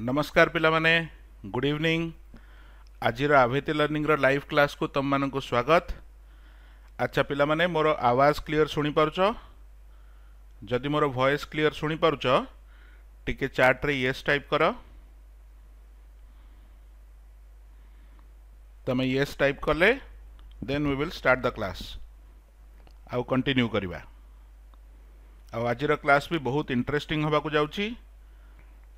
नमस्कार पाने good evening आज आभेती लर्णिंग लाइव क्लास को तुम को स्वागत अच्छा पाने मोर आवाज क्लीयर शुणीपार जदि मोर भयस क्लीयर शुणीपार टे चार्ट्रे येस टाइप कर तुम येस टाइप कले then we will start the class आउ कंटिन्यू करवा आज क्लास भी बहुत इंटरेस्टिंग हाबाक जाऊँगी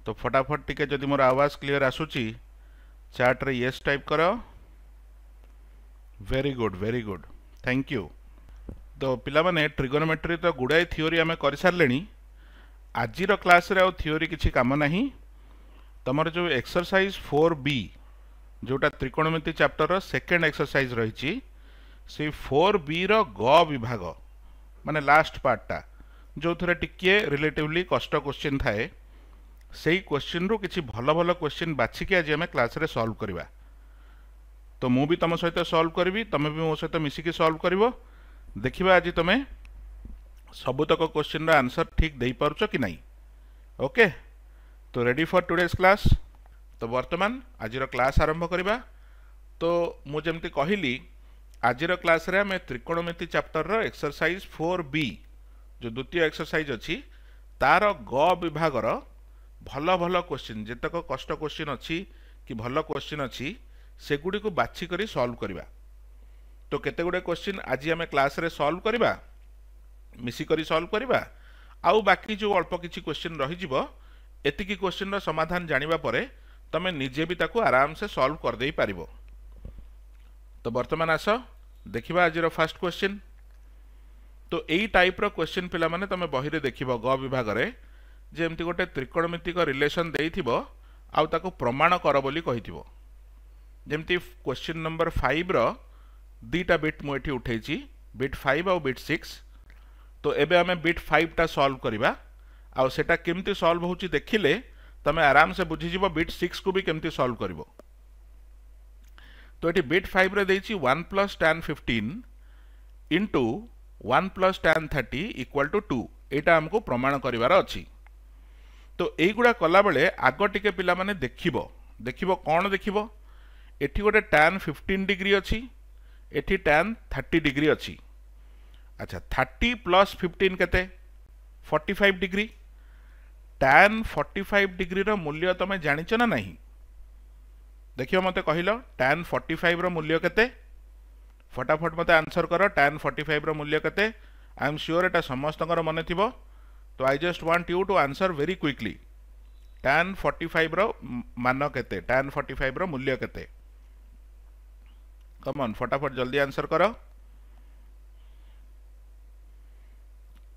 तो फटाफट टिके जदि मोर आवाज क्लीयर आसूची चार्ट्रे येस टाइप कर very good very good thank you तो पाने ट्रिगोनोमेट्री तो गुड़ाए थीओरी आम कर सारे आज क्लास थीओरी किसी कम ना तुमर जो एक्सरसाइज फोर बी जोटा त्रिकोणमिति चैप्टर सेकेंड एक्सरसाइज रही से फोर बी रिभाग विभाग मान लास्ट पार्टा जो थे टिके रिलेटिवली कष्ट क्वेश्चन थाए से ही क्वेश्चन रू कि भल भल क्वेश्चन बाछिकी आज क्लास सल्व करवा तो भी तुम सहित सल्व करी तुम्हें भी मो सहित मिसिकी सल्व कर देखा आज तुम्हें सबुतक क्वेश्चन रनसर ठीक दे पार कि ना ओके तो रेडी फॉर टुडेज क्लास तो वर्तमान आज क्लास आरंभ करवा तो मुझे कहली आज क्लास रे आमे त्रिकोणमिति चैप्टर एक्सरसाइज फोर बी जो द्वितीय एक्सरसाइज अच्छी तार ग विभागर ଭଲ ଭଲ କୋଶ୍ଚିନ୍ ଯେତେକ କଷ୍ଟ କୋଶ୍ଚିନ୍ ଅଛି କି ଭଲ କୋଶ୍ଚିନ୍ ଅଛି ସେଗୁଡ଼ିକୁ ବାଛି କରି ସଲ୍ଭ କରିବା ତ କେତେ ଗୁଡ଼ିଏ କୋଶ୍ଚିନ୍ ଆଜି ଆମେ କ୍ଲାସ୍ରେ ସଲ୍ଭ କରିବା ମିଶିକରି ସଲ୍ଭ କରିବା ଆଉ ବାକି ଯେଉଁ ଅଳ୍ପ କିଛି କୋଶ୍ଚିନ୍ ରହିଯିବ ଏତିକି କୋଶ୍ଚିନ୍ର ସମାଧାନ ଜାଣିବା ପରେ ତୁମେ ନିଜେ ବି ତାକୁ ଆରାମସେ ସଲ୍ଭ କରିଦେଇପାରିବ ତ ବର୍ତ୍ତମାନ ଆସ ଦେଖିବା ଆଜିର ଫାର୍ଷ୍ଟ କୋଶ୍ଚିନ୍ ତ ଏଇ ଟାଇପ୍ର କୋଶ୍ଚିନ୍ ପିଲାମାନେ ତୁମେ ବହିରେ ଦେଖିବ ଗ ବିଭାଗରେ ଯେମିତି ଗୋଟେ ତ୍ରିକୋଣମିତିକ ରିଲେସନ୍ ଦେଇଥିବ ଆଉ ତାକୁ ପ୍ରମାଣ କର ବୋଲି କହିଥିବ ଯେମିତି କ୍ୱେଶ୍ଚିନ୍ ନମ୍ବର ଫାଇଭ୍ର ଦୁଇଟା ବିଟ୍ ମୁଁ ଏଠି ଉଠେଇଛି ବିଟ୍ ଫାଇଭ୍ ଆଉ ବିଟ୍ ସିକ୍ସ ତ ଏବେ ଆମେ ବିଟ୍ ଫାଇଭ୍ଟା ସଲ୍ଭ କରିବା ଆଉ ସେଟା କେମିତି ସଲ୍ଭ ହେଉଛି ଦେଖିଲେ ତୁମେ ଆରାମସେ ବୁଝିଯିବ ବିଟ୍ ସିକ୍ସକୁ ବି କେମିତି ସଲ୍ଭ କରିବ ତ ଏଠି ବିଟ୍ ଫାଇଭ୍ରେ ଦେଇଛି one plus tan fifteen into one plus tan thirty equal to two ଏଇଟା ଆମକୁ ପ୍ରମାଣ କରିବାର ଅଛି ତ ଏଇଗୁଡ଼ା କଲାବେଳେ ଆଗ ଟିକେ ପିଲାମାନେ ଦେଖିବ ଦେଖିବ କ'ଣ ଦେଖିବ ଏଠି ଗୋଟେ ଟ୍ୟାନ୍ ଫିଫ୍ଟିନ୍ ଡିଗ୍ରୀ ଅଛି ଏଠି ଟ୍ୟାନ୍ ଥାର୍ଟି ଡିଗ୍ରୀ ଅଛି ଆଚ୍ଛା ଥାର୍ଟି ପ୍ଲସ୍ ଫିଫ୍ଟିନ୍ କେତେ forty five degree tan forty five ଡିଗ୍ରୀର ମୂଲ୍ୟ ତୁମେ ଜାଣିଛ ନା ନାହିଁ ଦେଖିବ ମୋତେ କହିଲ ଟ୍ୟାନ୍ ଫର୍ଟି ଫାଇଭ୍ର ମୂଲ୍ୟ କେତେ ଫଟାଫଟ ମୋତେ ଆନ୍ସର୍ କର ଟ୍ୟାନ୍ ଫର୍ଟି ଫାଇଭ୍ର ମୂଲ୍ୟ କେତେ ଆଇ ଏମ୍ ସିଓର୍ ଏଇଟା ସମସ୍ତଙ୍କର ମନେ ଥିବ तो I just want you to answer very quickly tan forty five रान के टैन फोर्टी फाइव रूल्य के कम फटाफट जल्दी आंसर कर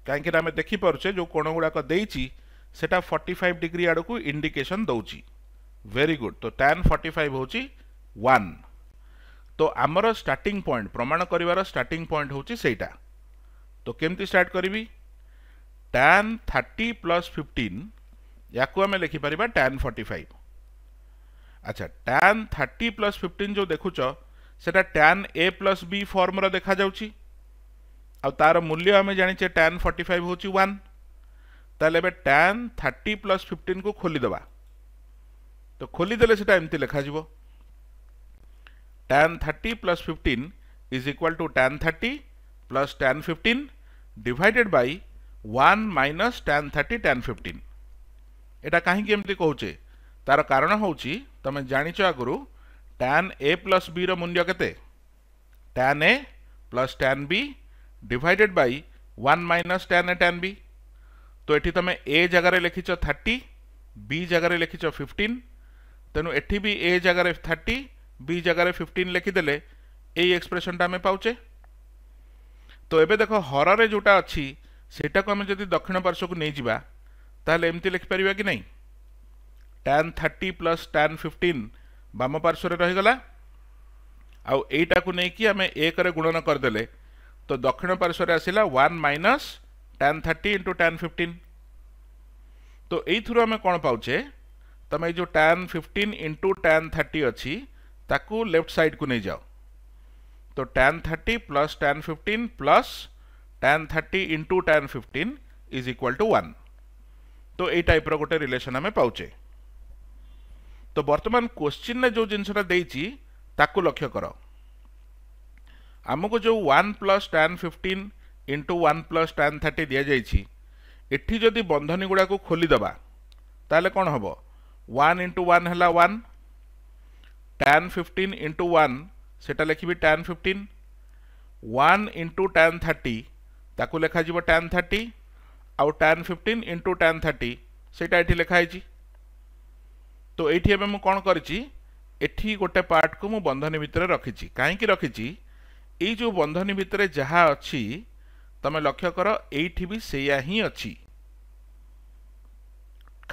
कहीं आम देखिपे जो कोण गुड़ाक सेटा 45 डिग्री आड़ को इंडिकेशन दौची वेरी गुड तो टैन 45 फाइव हूँ वन तो आमर स्टार्टिंग पॉइंट प्रमाण कर स्टार्टिंग पॉइंट हूँ सेटा तो कमी स्टार्ट करी टैन थर्टी प्लस फिफ्टीन या लिखिपर टैन फर्टी फाइव अच्छा टैन थर्टी प्लस फिफ्टीन जो देखु से टैन ए प्लस बी फर्म्र देखा आर मूल्य आम जाचे टैन फर्टी फाइव हूँ वन तेबे टैन थर्टी प्लस फिफ्टीन को खोलीदे तो खोलीदे एमती लिखाज tan thirty plus fifteen is equal to tan thirty plus tan fifteen divided by one minus tan thirty tan fifteen ଏଇଟା କାହିଁକି ଏମିତି କହୁଛେ ତାର କାରଣ ହେଉଛି ତୁମେ ଜାଣିଛ ଆଗରୁ ଟ୍ୟାନ୍ ଏ ପ୍ଲସ୍ ବିର ମୂଲ୍ୟ କେତେ tan A plus tan B divided by one minus tan A tan B ତ ଏଠି ତୁମେ ଏ ଜାଗାରେ ଲେଖିଛ ଥାର୍ଟି ବି ଜାଗାରେ ଲେଖିଛ ଫିଫ୍ଟିନ୍ ତେଣୁ ଏଠି ବି ଏ ଜାଗାରେ ଥାର୍ଟି ବି ଜାଗାରେ ଫିଫ୍ଟିନ୍ ଲେଖିଦେଲେ ଏଇ ଏକ୍ସପ୍ରେସନ୍ଟା ଆମେ ପାଉଛେ ତ ଏବେ ଦେଖ ହରରେ ଯେଉଁଟା ଅଛି ସେଇଟାକୁ ଆମେ ଯଦି ଦକ୍ଷିଣ ପାର୍ଶ୍ୱକୁ ନେଇଯିବା ତାହେଲେ ଏମିତି ଲେଖିପାରିବା କି ନାହିଁ tan thirty plus tan fifteen ବାମ ପାର୍ଶ୍ୱରେ ରହିଗଲା ଆଉ ଏଇଟାକୁ ନେଇକି ଆମେ ଏକରେ ଗୁଣନ କରିଦେଲେ ତ ଦକ୍ଷିଣ ପାର୍ଶ୍ୱରେ ଆସିଲା one minus tan thirty into tan fifteen ତ ଏଇଥିରୁ ଆମେ କ'ଣ ପାଉଛେ ତୁମେ ଏଇ ଯେଉଁ tan fifteen into tan thirty ଅଛି ତାକୁ ଲେଫ୍ଟ ସାଇଡ଼୍କୁ ନେଇଯାଅ ତ tan thirty plus tan fifteen plus tan 30 into tan 15 is equal to 1 তো এই টাইপর গোটে রিলেসন আমি পাউছে তো বর্তমান কোশ্চিনে যে জিনিসটা দেইছি তাকু লক্ষ্য কর আমাকে যে one plus tan fifteen into one plus tan thirty দিয়েছি এটি যদি বন্ধনী গুড়া খোলিদেবা তাহলে কম হব ওয়ান ইন্টু ওয়ান হল one tan fifteen into one সেটা লিখবি tan fifteen one into tan thirty ତାକୁ ଲେଖାଯିବ ଟ୍ୟାନ୍ ଥାର୍ଟି ଆଉ tan fifteen into tan thirty ସେଇଟା ଏଠି ଲେଖାହେଇଛି ତ ଏଇଠି ଏବେ ମୁଁ କ'ଣ କରିଛି ଏଠି ଗୋଟେ ପାର୍ଟକୁ ମୁଁ ବନ୍ଧନୀ ଭିତରେ ରଖିଛି କାହିଁକି ରଖିଛି ଏଇ ଯେଉଁ ବନ୍ଧନୀ ଭିତରେ ଯାହା ଅଛି ତୁମେ ଲକ୍ଷ୍ୟ କର ଏଇଠି ବି ସେଇଆ ହିଁ ଅଛି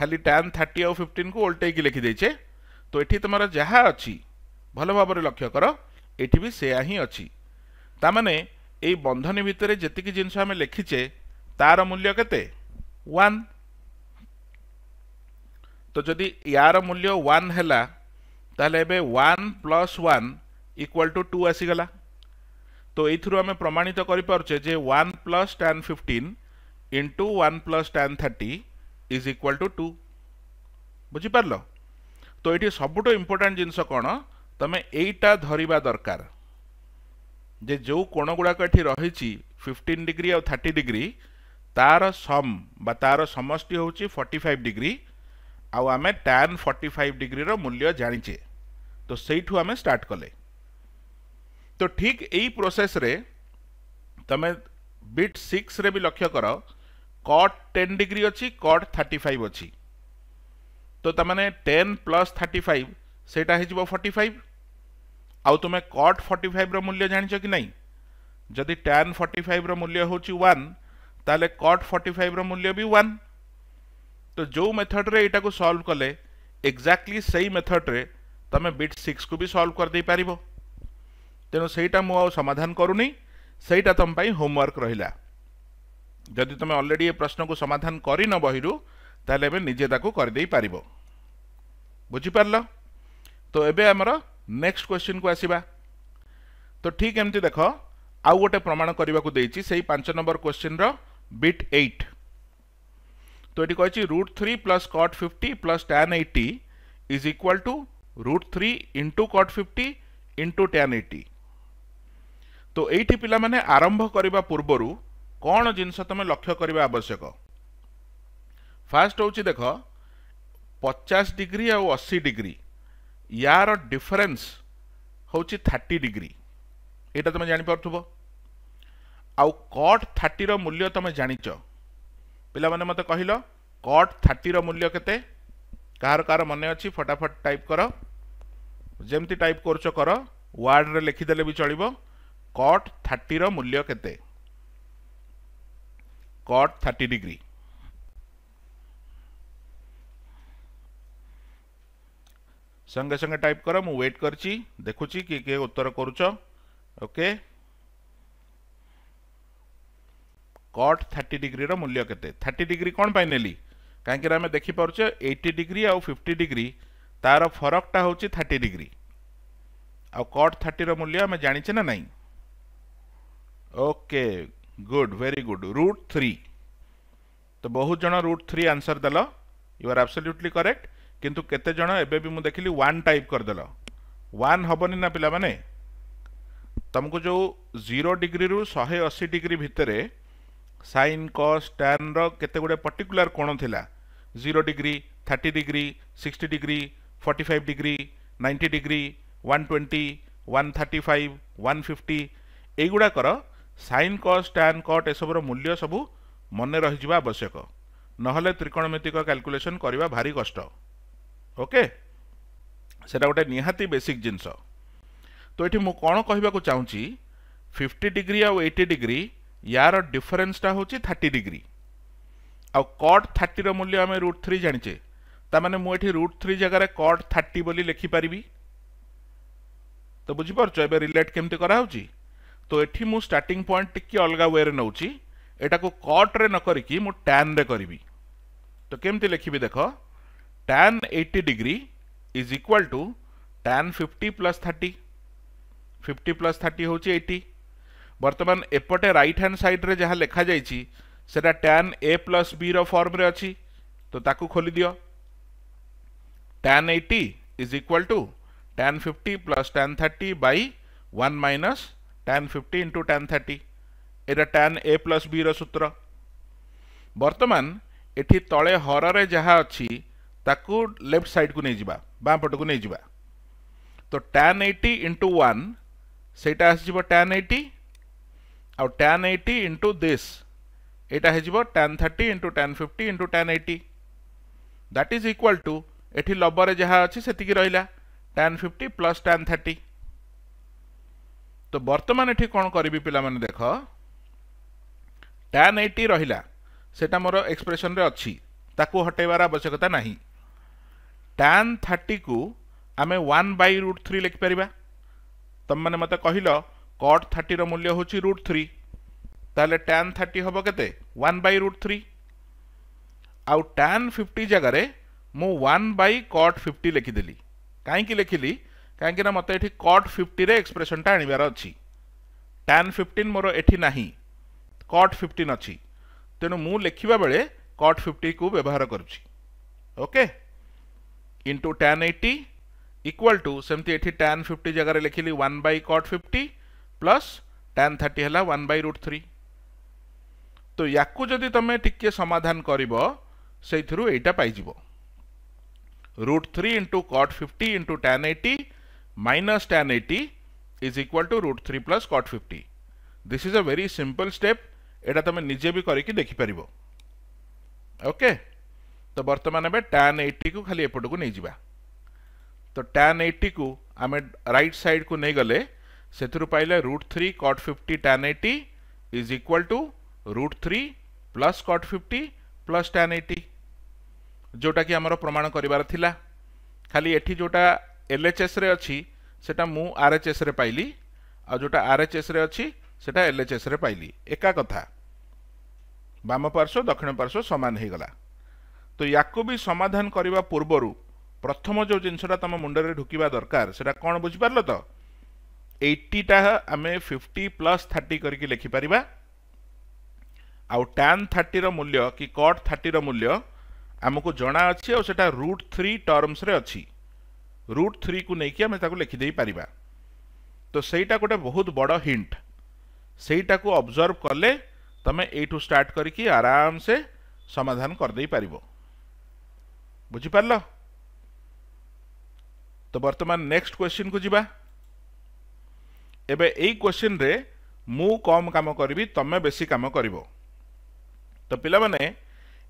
ଖାଲି ଟ୍ୟାନ୍ ଥାର୍ଟି ଆଉ ଫିଫ୍ଟିନ୍କୁ ଓଲ୍ଟେଇକି ଲେଖିଦେଇଛେ ତ ଏଠି ତୁମର ଯାହା ଅଛି ଭଲ ଭାବରେ ଲକ୍ଷ୍ୟ କର ଏଠି ବି ସେଇଆ ହିଁ ଅଛି ତାମାନେ এই বন্ধনী ভিতরে যেতিকি জিনিস আমি লিখিছে তার মূল্য কেতে ওয়ান তো যদি ইয়ার মূল্য ওয়ান হেলা তাহলে এবে one plus one equal to two আসিগলা তো এইথর আমি প্রমাণিত করিপারছে যে one plus tan fifteen into one plus tan thirty is equal to two বুঝিপারল তো এটি সবুঠু ইম্পর্টাট জিনিস কোণ তুমি এইটা ধরিবা দরকার ଯେ ଯେଉଁ କୋଣ ଗୁଡ଼ାକ ଏଠି ରହିଛି ଫିଫ୍ଟିନ୍ ଡିଗ୍ରୀ ଆଉ ଥାର୍ଟି ଡିଗ୍ରୀ ତାର ସମ୍ ବା ତାର ସମଷ୍ଟି ହେଉଛି ଫର୍ଟି ଫାଇଭ୍ ଡିଗ୍ରୀ ଆଉ ଆମେ ଟ୍ୟାନ୍ ଫର୍ଟି ଫାଇଭ୍ ଡିଗ୍ରୀର ମୂଲ୍ୟ ଜାଣିଛେ ତ ସେଇଠୁ ଆମେ ଷ୍ଟାର୍ଟ କଲେ ତ ଠିକ୍ ଏଇ ପ୍ରୋସେସ୍ରେ ତୁମେ ବିଟ୍ ସିକ୍ସରେ ବି ଲକ୍ଷ୍ୟ କର କଟ୍ ଟେନ୍ ଡିଗ୍ରୀ ଅଛି କଟ୍ ଥାର୍ଟି ଫାଇଭ୍ ଅଛି ତ ତାମାନେ ଟେନ୍ ପ୍ଲସ୍ ଥାର୍ଟି ଫାଇଭ୍ ସେଇଟା ହେଇଯିବ ଫର୍ଟି ଫାଇଭ୍ आमें कट फर्टी फाइव रूल्य जाच कि ना जदि टैन फर्टी फाइव रूल्य हूँ वन तेल कट फर्टी फाइव रूल्य भी वन तो जो मेथड्रे यू सल्व कले एक्जाक्टली सही मेथड्रे तुम बिट सिक्स को भी सल्व करदे पार तेणु से समाधान करूनी सहीटा तुम्हें होमवर्क रहा जदि तुम अलरेडी ये प्रश्न को समाधान कर बही तेल निजे करदे पार बुझिपार तो एमर ନେକ୍ସଟ କ୍ୱେଶ୍ଚିନ୍କୁ ଆସିବା ତ ଠିକ୍ ଏମିତି ଦେଖ ଆଉ ଗୋଟେ ପ୍ରମାଣ କରିବାକୁ ଦେଇଛି ସେଇ ପାଞ୍ଚ ନମ୍ବର କ୍ୱେଶ୍ଚିନ୍ର ବିଟ୍ ଏଇଟ୍ ତ ଏଠି କହିଛି root three plus cot fifty plus tan eighty is equal to root three into cot fifty into tan eighty ତ ଏଇଠି ପିଲାମାନେ ଆରମ୍ଭ କରିବା ପୂର୍ବରୁ କ'ଣ ଜିନିଷ ତୁମେ ଲକ୍ଷ୍ୟ କରିବା ଆବଶ୍ୟକ ଫାଷ୍ଟ ହେଉଛି ଦେଖ ପଚାଶ ଡିଗ୍ରୀ ଆଉ ଅଶୀ ଡିଗ୍ରୀ ୟାର ଡିଫରେନ୍ସ ହେଉଛି ଥାର୍ଟି ଡିଗ୍ରୀ ଏଇଟା ତୁମେ ଜାଣିପାରୁଥିବ ଆଉ କଟ୍ ଥାର୍ଟିର ମୂଲ୍ୟ ତୁମେ ଜାଣିଛ ପିଲାମାନେ ମୋତେ କହିଲ କଟ୍ ଥାର୍ଟିର ମୂଲ୍ୟ କେତେ କାହାର କାହାର ମନେ ଅଛି ଫଟାଫଟ ଟାଇପ୍ କର ଯେମିତି ଟାଇପ୍ କରୁଛ କର ୱାର୍ଡ଼ରେ ଲେଖିଦେଲେ ବି ଚଳିବ କଟ୍ ଥାର୍ଟିର ମୂଲ୍ୟ କେତେ କଟ୍ ଥାର୍ଟି ଡିଗ୍ରୀ संगे संगे टाइप कर मु वेट करची देखुची कि के उत्तर करूछ ओके कट थर्टी डिग्री मूल्य केते 30 डिग्री कौन पाई नेली कहीं आम देखिपे एट्टी डिग्री आउ फिफ्टी डिग्री तार फरकटा हूँ 30 डिग्री आउ कट थर्टी मूल्य आम जाने ना ना okay good very good root three तो बहुत जन रूट थ्री आंसर दल यू आर आबसल्यूटली करेक्ट কিন্তু কতে জনা এবেবি মু দেখিলি 1 টাইপ কর দেলা 1 হব নে না পিলা মানে तमको जो 0 ডিগ্রি রু 180 ডিগ্রি ভিতরে সাইন कॉस ট্যান র কতে গুড পার্টিকুলার কোণ তিলা 0 degree 30 degree 60 degree 45 degree 90 degree 120 135 150 এইগুডা কর সাইন कॉस ট্যান কট এসোবর মূল্য সব মনে ৰহিব আবশ্যক নহলে ত্রিকোণমিতিক ক্যালকুলেশন করিবা ভাৰি কষ্ট ଓକେ ସେଇଟା ଗୋଟେ ନିହାତି ବେସିକ୍ ଜିନିଷ ତ ଏଠି ମୁଁ କ'ଣ କହିବାକୁ ଚାହୁଁଛି ଫିଫ୍ଟି ଡିଗ୍ରୀ ଆଉ ଏଇଟି ଡିଗ୍ରୀ ୟାର ଡିଫରେନ୍ସଟା ହେଉଛି ଥାର୍ଟି ଡିଗ୍ରୀ ଆଉ କଟ୍ ଥାର୍ଟିର ମୂଲ୍ୟ ଆମେ ରୁଟ୍ ଥ୍ରୀ ଜାଣିଛେ ତାମାନେ ମୁଁ ଏଠି ରୁଟ୍ ଥ୍ରୀ ଜାଗାରେ କଟ୍ ଥାର୍ଟି ବୋଲି ଲେଖିପାରିବି ତ ବୁଝିପାରୁଛ ଏବେ ରିଲେଟ୍ କେମିତି କରାହେଉଛି ତ ଏଠି ମୁଁ ଷ୍ଟାର୍ଟିଂ ପଏଣ୍ଟ ଟିକିଏ ଅଲଗା ୱେରେ ନେଉଛି ଏଟାକୁ କଟ୍ରେ ନ କରିକି ମୁଁ ଟ୍ୟାନ୍ରେ କରିବି ତ କେମିତି ଲେଖିବି ଦେଖ tan 80 degree is equal to tan 50 plus 30 50 plus 30 होची 80 बर्तमान एपटे राइट हैंड साइड रे जहाँ लिखा जाइए सेटा tan a प्लस b रो फॉर्म रे अछि तो ताकू खोली दियो tan 80 is equal to tan 50 plus tan 30 by 1 minus tan 50 into tan 30 एटा tan a प्लस b रो सूत्र बर्तमान एठी तळे हर रे जहाँ अछि ତାକୁ ଲେଫ୍ଟ ସାଇଡ଼କୁ ନେଇଯିବା ବାଁ ପଟକୁ ନେଇଯିବା ତ ଟ୍ୟାନ୍ ଏଇଟି ଇଣ୍ଟୁ ୱାନ୍ ସେଇଟା ଆସିଯିବ ଟ୍ୟାନ୍ ଏଇଟି ଆଉ ଟ୍ୟାନ୍ ଏଇଟି ଇଣ୍ଟୁ ଦିସ୍ ଏଇଟା ହେଇଯିବ tan thirty into tan fifty into tan eighty that is equal to ଏଠି ଲବରେ ଯାହା ଅଛି ସେତିକି ରହିଲା tan fifty plus tan thirty ତ ବର୍ତ୍ତମାନ ଏଠି କ'ଣ କରିବି ପିଲାମାନେ ଦେଖ ଟ୍ୟାନ୍ ଏଇଟି ରହିଲା ସେଟା ମୋର ଏକ୍ସପ୍ରେସନରେ ଅଛି ତାକୁ ହଟାଇବାର ଆବଶ୍ୟକତା ନାହିଁ टैन थर्टी को आमे 1 by √3 लिख परबा तुम मैंने मते कह cot 30 रो मूल्य होची √3 ताले tan 30 हबो केते 1 by √3 आउ टैन फिफ्टी जगार रे मु कट फिफ्टी लिखिदेली कहीं लिखिली कहीं मत ना मते एठी cot 50 रे एक्सप्रेशन टा आनिबार अछि tan मोर एटी ना कट फिफ्टन अच्छी तेणु मु लिखिबा बेले cot 50 को व्यवहार करके okay? Into tan eighty equal to सेमती टेन टैन फिफ्टी लिख लिखिली one by cot fifty plus tan thirty है वन बै रुट थ्री तो या जदि तुम टी समाधान कर root three into cot fifty into tan eighty minus tan eighty is equal to root three plus cot fifty this is a very simple step यहाँ तुम निजे भी करके देखिपर ओके okay? तो बर्तमान आम टैन एट्टी को खाली एपट को नहीं जावा तो टैन एट्टी को आम रईट सैड को नहीं गले से पाइले root three cot fifty tan eighty is equal to root three plus cot fifty plus tan eighty जोटा कि आम प्रमाण करार खाली एटी जोटा एल एच एस अच्छी से मु आर एच एस रे पाइली आ आर एच एस अच्छी सेटा एल एच एस पाइली एका कथा बाम पार्श्व दक्षिण पार्श्व सामान हो ତ ୟାକୁ ବି ସମାଧାନ କରିବା ପୂର୍ବରୁ ପ୍ରଥମ ଯେଉଁ ଜିନିଷଟା ତମ ମୁଣ୍ଡରେ ଢୁକିବା ଦରକାର ସେଟା କ'ଣ ବୁଝିପାରିଲ ତ ଏଇଟିଟା ଆମେ ଫିଫ୍ଟି ପ୍ଲସ୍ ଥାର୍ଟି କରିକି ଲେଖିପାରିବା ଆଉ ଟ୍ୟାନ୍ ଥାର୍ଟିର ମୂଲ୍ୟ କି କଟ୍ ଥାର୍ଟିର ମୂଲ୍ୟ ଆମକୁ ଜଣାଅଛି ଆଉ ସେଟା ରୁଟ୍ ଥ୍ରୀ ଟର୍ମସରେ ଅଛି ରୁଟ୍ ଥ୍ରୀକୁ ନେଇକି ଆମେ ତାକୁ ଲେଖିଦେଇପାରିବା ତ ସେଇଟା ଗୋଟେ ବହୁତ ବଡ଼ ହିଣ୍ଟ ସେଇଟାକୁ ଅବଜର୍ଭ କଲେ ତୁମେ ଏଇଠୁ ଷ୍ଟାର୍ଟ କରିକି ଆରାମସେ ସମାଧାନ କରିଦେଇପାରିବ বুঝিপারল তো বর্তমান নেক্সট কোশ্চিন কু যা এবে এই কোশ্চিন্রে মু কম কাম করবি তুমি বেশি কাম করব তো পিলামানে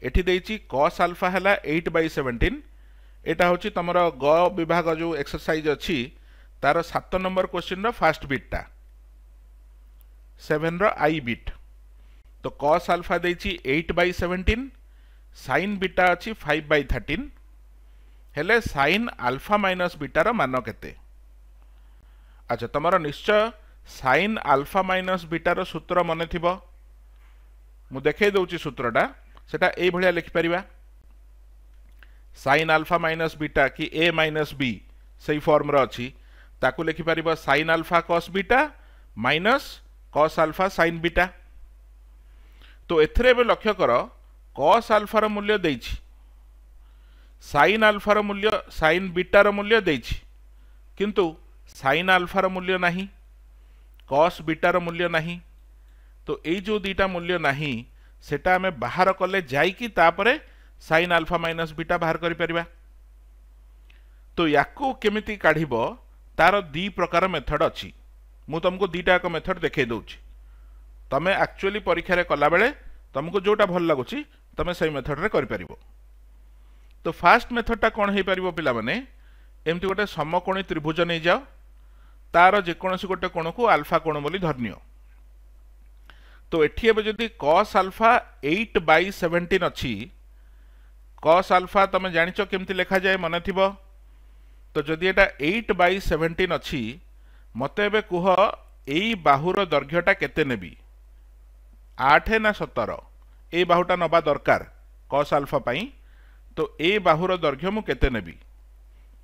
এটি দেইছি কস আলফা হেলা এইট বাই সেভেন্টিন এটা হচ্ছে তোমার গ বিভাগ যে এক্সরসাইজ অছি তার সাত নম্বর কোশ্চিন্র ফার্স্ট বিটটা সেভেনর আই বিট তো কস আলফা দেইছি eight by seventeen sine beta ଅଛି ଫାଇଭ ବାଇ ଥାର୍ଟିନ୍ ହେଲେ ସାଇନ୍ ଆଲଫା ମାଇନସ୍ ବିଟାର ମାନ କେତେ ଆଚ୍ଛା ତୁମର ନିଶ୍ଚୟ ସାଇନ୍ ଆଲଫା ମାଇନସ୍ ବିଟାର ସୂତ୍ର ମନେ ଥିବ ମୁଁ ଦେଖାଇ ଦେଉଛି ସୂତ୍ରଟା ସେଇଟା ଏଇଭଳିଆ ଲେଖିପାରିବା ସାଇନ୍ ଆଲଫା ମାଇନସ୍ ବିଟା କି ଏ ମାଇନସ୍ ବି ସେଇ ଫର୍ମର ଅଛି ତାକୁ ଲେଖିପାରିବ sine alpha cos beta minus cos alpha sine beta ତ ଏଥିରେ ଏବେ ଲକ୍ଷ୍ୟ କର कस आलफार मूल्य दे सैन आलफार मूल्य सैन बिटार मूल्य दे किंतु सैन आलफार मूल्य ना कस बीटार मूल्य ना तो ये दुटा मूल्य ना से आम बाहर कले जाए सैन आलफा माइनस बीटा बाहर कर तो या केमी काढ़ तार दी प्रकार मेथड अच्छी मु तुमको दीटा एक मेथड देखे दौर तुम आक्चुअली परीक्षा कला बेले तुमको जोटा भल लगुच তুমি সেই মেথডরে করে তো ফার্স্ট মেথডটা কোণ হয়ে পার পিলামানে এমতি গোটে সমকোণী ত্রিভুজ নিয়ে যাও তার যেকোনসি গোটে কোণকু আলফা কোণ বলে ধরনীয় তো এটি এবে যদি cos alpha eight by seventeen অছি কস আলফা তুমি জাঁচ কেমতি লেখা যায় মনে থিব তো যদি এটা এইট বাই সেভেন্টিন অছি মতো এবে কুহ এই বাহুর দৈর্ঘ্যটা কেতে নেবি আঠ না সতেরো ଏ ବାହୁଟା ନେବା ଦରକାର କସ୍ ଆଲଫା ପାଇଁ ତ ଏ ବାହୁର ଦୈର୍ଘ୍ୟ ମୁଁ କେତେ ନେବି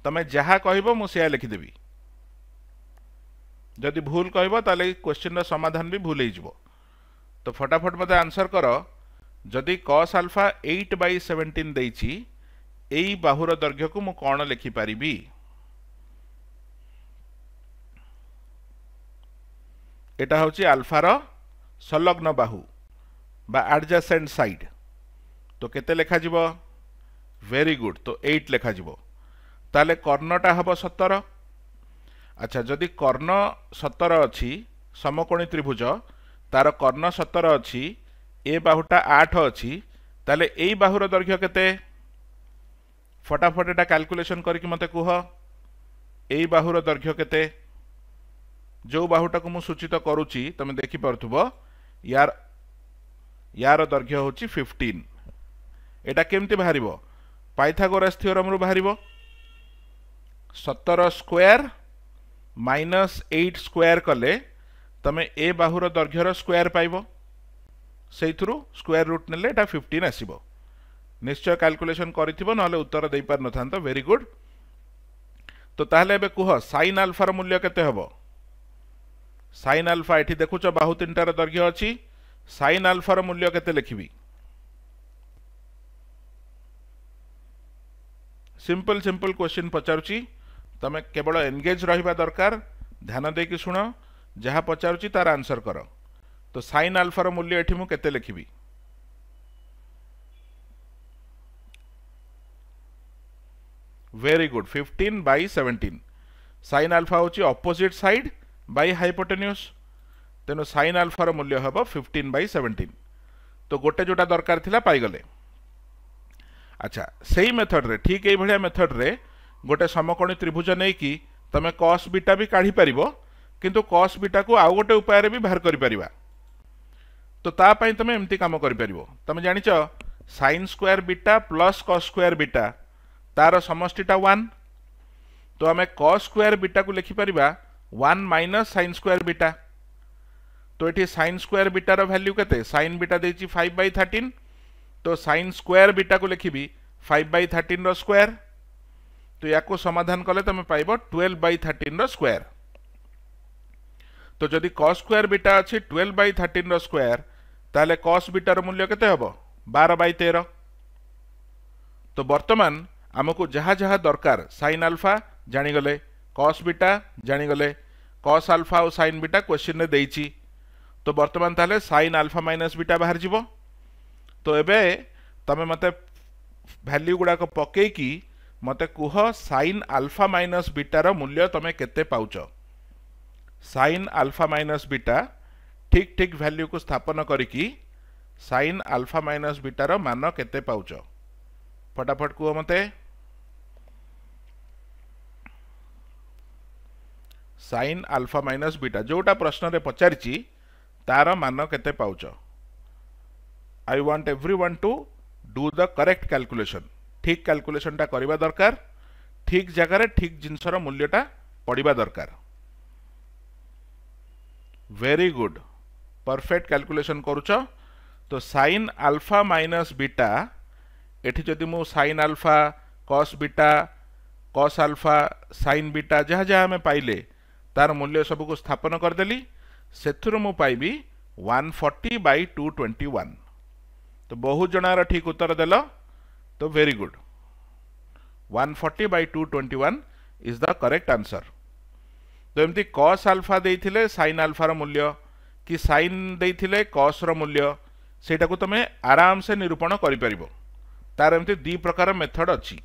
ତୁମେ ଯାହା କହିବ ମୁଁ ସେୟା ଲେଖିଦେବି ଯଦି ଭୁଲ କହିବ ତାହେଲେ ଏଇ କ୍ୱେଶ୍ଚିନ୍ର ସମାଧାନ ବି ଭୁଲ ହେଇଯିବ ତ ଫଟାଫଟ ମୋତେ ଆନ୍ସର କର ଯଦି cos alpha eight by seventeen ଦେଇଛି ଏଇ ବାହୁର ଦୈର୍ଘ୍ୟକୁ ମୁଁ କ'ଣ ଲେଖିପାରିବି এটা হচ্ছে আলফার সংলগ্ন বাহু বা আডজাসেন্ট সাইড তো কেতে লেখাযিব ভেরি গুড তো এইট লেখাযিব তাহলে কর্ণটা হব সতর আচ্ছা যদি কর্ণ সতর অছি সমকোণী ত্রিভুজ তার কর্ণ সতর অছি এ বাহুটা আঠ অছি তাহলে এই বাহুর দৈর্ঘ্য কেতে ফটাফট এটা ক্যালকুলেশন করিকি মতে কুহ এই বাহুর দৈর্ঘ্য কেতে যে বাহুটাকে মু সূচিত করুছি তুমি দেখিপারুব ইয়ার ୟାର ଦୈର୍ଘ୍ୟ ହେଉଛି ଫିଫ୍ଟିନ୍ ଏଇଟା କେମିତି ବାହାରିବ ପାଇଥାଗୋରାସ୍ ଥିଓରମ୍ରୁ ବାହାରିବ ସତର ସ୍କୋୟାର ମାଇନସ୍ ଏଇଟ୍ ସ୍କୋୟାର କଲେ ତୁମେ ଏ ବାହୁର ଦୈର୍ଘ୍ୟର ସ୍କୋୟାର ପାଇବ ସେଇଥିରୁ ସ୍କୋୟାର ରୁଟ୍ ନେଲେ ଏଇଟା ଫିଫ୍ଟିନ୍ ଆସିବ ନିଶ୍ଚୟ କାଲକୁଲେସନ୍ କରିଥିବ ନହେଲେ ଉତ୍ତର ଦେଇପାରିନଥାନ୍ତ ଭେରି ଗୁଡ୍ ତ ତାହେଲେ ଏବେ କୁହ ସାଇନ୍ ଆଲଫାର ମୂଲ୍ୟ କେତେ ହେବ ସାଇନ୍ ଆଲଫା ଏଠି ଦେଖୁଛ ବାହୁ ତିନିଟାର ଦୈର୍ଘ୍ୟ ଅଛି ସାଇନ୍ ଆଲଫାର ମୂଲ୍ୟ କେତେ ଲେଖିବି ସିମ୍ପଲ ସିମ୍ପଲ କ୍ୱେଶ୍ଚିନ୍ ପଚାରୁଛି ତୁମେ କେବଳ ଏନଗେଜ୍ ରହିବା ଦରକାର ଧ୍ୟାନ ଦେଇକି ଶୁଣ ଯାହା ପଚାରୁଛି ତାର ଆନ୍ସର କର ତ ସାଇନ୍ ଆଲଫାର ମୂଲ୍ୟ ଏଠି ମୁଁ କେତେ ଲେଖିବି very good fifteen by seventeen sine alpha ହେଉଛି ଅପୋଜିଟ୍ ସାଇଡ୍ ବାଇ ହାଇପୋଟେନ୍ୟୁସ୍ ତେଣୁ ସାଇନ୍ ଆଲଫାର ମୂଲ୍ୟ ହେବ ଫିଫ୍ଟିନ୍ ବାଇ ସେଭେଣ୍ଟିନ୍ ତ ଗୋଟେ ଯେଉଁଟା ଦରକାର ଥିଲା ପାଇଗଲେ ଆଚ୍ଛା ସେଇ ମେଥଡ଼ରେ ଠିକ୍ ଏଇଭଳିଆ ମେଥଡ଼ରେ ଗୋଟେ ସମକୋଣୀ ତ୍ରିଭୁଜ ନେଇକି ତୁମେ କସ୍ ବିଟା ବି କାଢ଼ିପାରିବ କିନ୍ତୁ କସ୍ ବିଟାକୁ ଆଉ ଗୋଟେ ଉପାୟରେ ବି ବାହାର କରିପାରିବା ତ ତା ପାଇଁ ତୁମେ ଏମିତି କାମ କରିପାରିବ ତୁମେ ଜାଣିଛ sine square beta plus cos square beta ତା'ର ସମଷ୍ଟିଟା ୱାନ୍ ତ ଆମେ କସ୍ ସ୍କୋୟାର ବିଟାକୁ ଲେଖିପାରିବା one minus sine square beta তো এটি সাইন স্কোয়ার বিটার ভ্যালু কেতে সাইন বিটা দিয়েছি ফাইভ বাই থার্টিন তো সাইন স্কোয়ার বিটাকে লিখবি ফাইভ বাই থার্টিন স্কোয়ার তো ইয়াকু সমাধান কলে তুমি পাইব টুয়েলভ বাই থার্টিন স্কোয়ার তো যদি কস স্কোয়ার বিটা আছে টুয়েলভ বাই থার্টিন স্কোয়ার তাহলে কস বিটার মূল্য কেতে হব বার বাই তের তো বর্তমান ଆମକୁ ଯାହା ଯାହା ଦରକାର ସାଇନ୍ ଆଲଫା ଜାଣିଗଲେ କସ୍ ବିଟା ଜାଣିଗଲେ କସ୍ ଆଲଫା ଆଉ ସାଇନ୍ ବିଟା କ୍ୱେଶ୍ଚିନ୍ରେ ଦେଇଛି तो बर्तमान तेल सैन आलफा माइनस बीटा बाहर जीव तो ये तुम मत भैल्यू गुड़ाक पकईक मत कह सैन आलफा माइनस बीटार मूल्य तुम केऊच सैन आलफा माइनस बीटा ठीक ठीक भैल्यू को स्थापन करी सैन आलफा माइनस बीटार मान के पाच फटाफट कह मत सैन आलफा माइनस बीटा जोटा प्रश्न पचार ତାର ମାନ କେତେ ପାଉଛ I want every one to do the correct calculation ଠିକ୍ କ୍ୟାଲକୁଲେସନ୍ଟା କରିବା ଦରକାର ଠିକ୍ ଜାଗାରେ ଠିକ୍ ଜିନିଷର ମୂଲ୍ୟଟା ପଡ଼ିବା ଦରକାର ଭେରି ଗୁଡ୍ ପରଫେକ୍ଟ କ୍ୟାଲକୁଲେସନ୍ କରୁଛ ତ ସାଇନ୍ ଆଲଫା ମାଇନସ୍ ବିଟା ଏଠି ଯଦି ମୁଁ sine alpha cos beta cos alpha sine beta ଯାହା ଯାହା ଆମେ ପାଇଲେ ତାର ମୂଲ୍ୟ ସବୁକୁ ସ୍ଥାପନ କରିଦେଲି ସେଥିରୁ ମୁଁ ପାଇବି one forty by two twenty one ତ ବହୁତ ଜଣାର ଠିକ୍ ଉତ୍ତର ଦେଲ ତ very good one forty by two twenty one is the correct answer ତ ଏମିତି କସ୍ ଆଲଫା ଦେଇଥିଲେ ସାଇନ୍ ଆଲଫାର ମୂଲ୍ୟ କି ସାଇନ୍ ଦେଇଥିଲେ କସ୍ର ମୂଲ୍ୟ ସେଇଟାକୁ ତୁମେ ଆରାମସେ ନିରୂପଣ କରିପାରିବ ତାର ଏମିତି ଦୁଇ ପ୍ରକାର ମେଥଡ଼ ଅଛି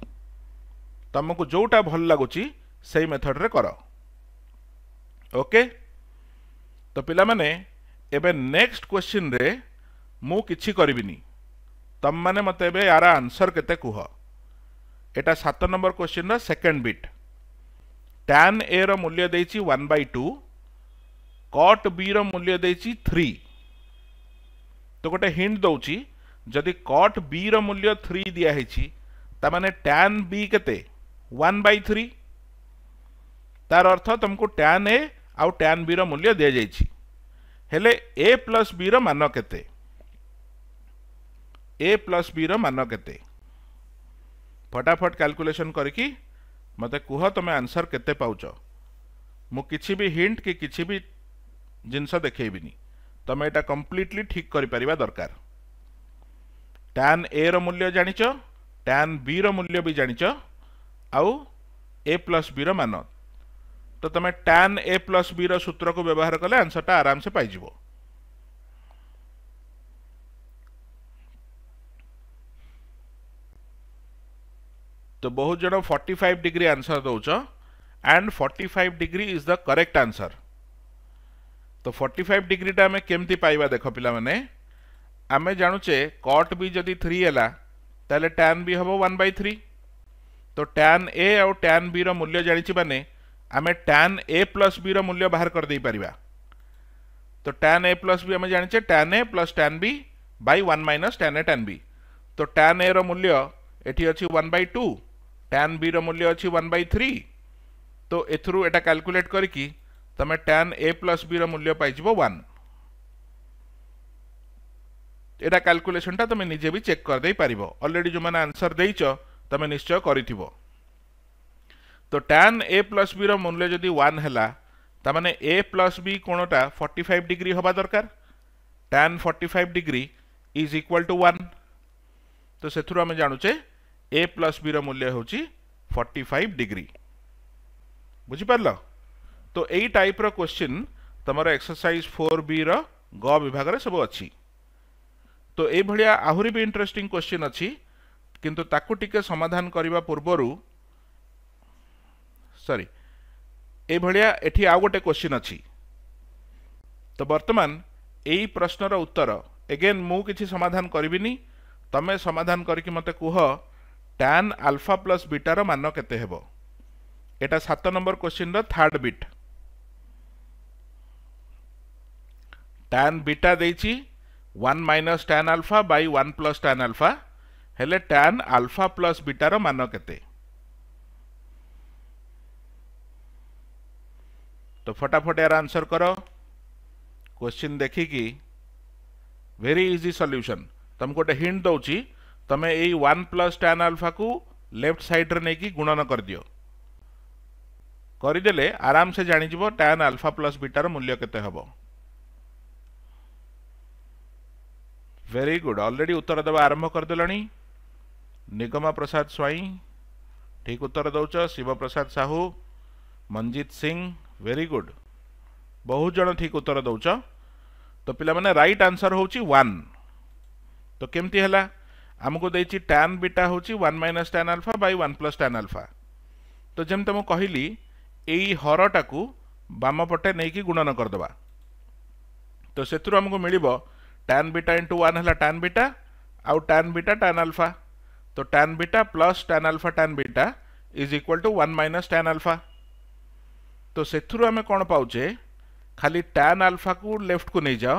ତୁମକୁ ଯେଉଁଟା ଭଲ ଲାଗୁଛି ସେଇ ମେଥଡ଼ରେ କର ଓକେ ତ ପିଲାମାନେ ଏବେ ନେକ୍ସଟ କ୍ୱେଶ୍ଚିନ୍ରେ ମୁଁ କିଛି କରିବିନି ତମମାନେ ମୋତେ ଏବେ ୟାର ଆନ୍ସର୍ କେତେ କୁହ ଏଇଟା ସାତ ନମ୍ବର କ୍ୱେଶ୍ଚିନ୍ର ସେକେଣ୍ଡ ବିଟ୍ ଟ୍ୟାନ୍ ଏର ମୂଲ୍ୟ ଦେଇଛି ୱାନ୍ ବାଇ ଟୁ କଟ୍ ବିର ମୂଲ୍ୟ ଦେଇଛି ଥ୍ରୀ ତ ଗୋଟେ ହିଣ୍ଟ ଦେଉଛି ଯଦି କଟ୍ ବିର ମୂଲ୍ୟ ଥ୍ରୀ ଦିଆହେଇଛି ତାମାନେ ଟ୍ୟାନ୍ ବି କେତେ ୱାନ୍ ବାଇ ଥ୍ରୀ ତାର ଅର୍ଥ ତୁମକୁ ଟ୍ୟାନ୍ ଏ आउ टैन बी रूल्य दि जाइए ए प्लस बी रान के ए प्लस बी रान के फटाफट क्याकुलेसन करी मत कह तुम आंसर के किसी भी हिंट कि किसी भी जिनस देखनी तुम यहाँ कम्प्लीटली ठीक कर दरकार टैन ए रूल्य जाच टैन बी रूल्य भी जाच आ प्लस बी रान তো তুমি tan a + b ৰ সূত্র কো ব্যৱহাৰ কৰলে আনসারটা আৰামতে পাই যিবো তো বহুত জন 45° আনসার দউচো and 45° is the correct answer তো 45° টা আমি কেমতে পাইবা দেখো পিলা মানে আমি জানুচে cot বি যদি 3 হলা তলে tan বি হবো 1/3 তো tan a আৰু tan b ৰ মূল্য জানিছি মানে आम टैन ए प्लस बी रूल्य बाहर करदे पार तो टैन ए प्लस बी आम जाने tan A plus tan B by one minus tan A tan B तो टैन ए रूल्य one by two tan B रूल्य अच्छी वन बै थ्री तो एरू एटा क्याकुलेट करी तुम टैन ए प्लस बी रूल्य पाइज वन यहाँ क्याकुलेसन तुम निजे भी चेक करदे पार अलरेडी जो मैंने आंसर देच तुम निश्चय कर তো ট্যান এ প্লস বির মূল্য যদি ওয়ান হলা তা মানে এ প্লস বি কোণটা ফর্টি ফাইভ ডিগ্রি হওয়া দরকার tan forty five degree is equal to one তো সেথুর আমি জাণুছে এ প্লস বির মূল্য হচ্ছে ফর্টি ফাইভ ডিগ্রি বুঝিপারল তো এই টাইপ্র কোশ্চিন তোমার এক্সরসাইজ ফোর বি র গ বিভাগের সব অছি তো এইভাবে আহরি বি ইন্টরেস্টিং কোশ্চিন অছি কিন্তু তাকে টিকে সমাধান করা পূর্বরু ସରି ଏଇଭଳିଆ ଏଠି ଆଉ ଗୋଟେ କ୍ୱେଶ୍ଚିନ୍ ଅଛି ତ ବର୍ତ୍ତମାନ ଏଇ ପ୍ରଶ୍ନର ଉତ୍ତର ଏଗେନ୍ ମୁଁ କିଛି ସମାଧାନ କରିବିନି ତୁମେ ସମାଧାନ କରିକି ମୋତେ କୁହ ଟ୍ୟାନ୍ ଆଲଫା ପ୍ଲସ୍ ବିଟାର ମାନ କେତେ ହେବ ଏଇଟା ସାତ ନମ୍ବର କ୍ୱେଶ୍ଚିନ୍ର ଥାର୍ଡ଼ ବିଟ୍ ଟ୍ୟାନ୍ ବିଟା ଦେଇଛି one minus tan alpha by one plus tan alpha ହେଲେ ଟ୍ୟାନ୍ ଆଲଫା ପ୍ଲସ୍ ବିଟାର ମାନ କେତେ तो फटाफट यार आंसर करो क्वेश्चन देखिकी भेरी इजी सल्यूशन तुमको गोटे हिंट दौर तुम ये वन प्लस टैन आल्फा को लेफ्ट रे नहीं गुणन दियो करदे आराम से जान टैन आल्फा प्लस बीटार मूल्य के भेरी गुड अलरेडी उत्तर देवा आरंभ करदे निगमा प्रसाद स्वाई ठीक उत्तर दौ शिव प्रसाद साहू मंजित सिंह वेरी गुड बहुत जन ठीक उत्तर दौ तो पाने रईट आंसर हूँ वन तो कमती है आमको दे टैन बीटा हूँ one minus tan alpha by one plus tan alpha तो जमी मुझे कहली यरटा को बामपटे नहीं कि गुणन करदे तो से आमको मिल टैन बीटा इंटु वन है टैन बीटा आउ टैन बीटा टैन आलफा तो tan beta plus tan alpha tan beta is equal to one minus tan alpha तो ସେଥିରୁ ଆମେ କ'ଣ ପାଉଛେ ଖାଲି ଟ୍ୟାନ୍ ଆଲଫାକୁ ଲେଫ୍ଟକୁ ନେଇଯାଅ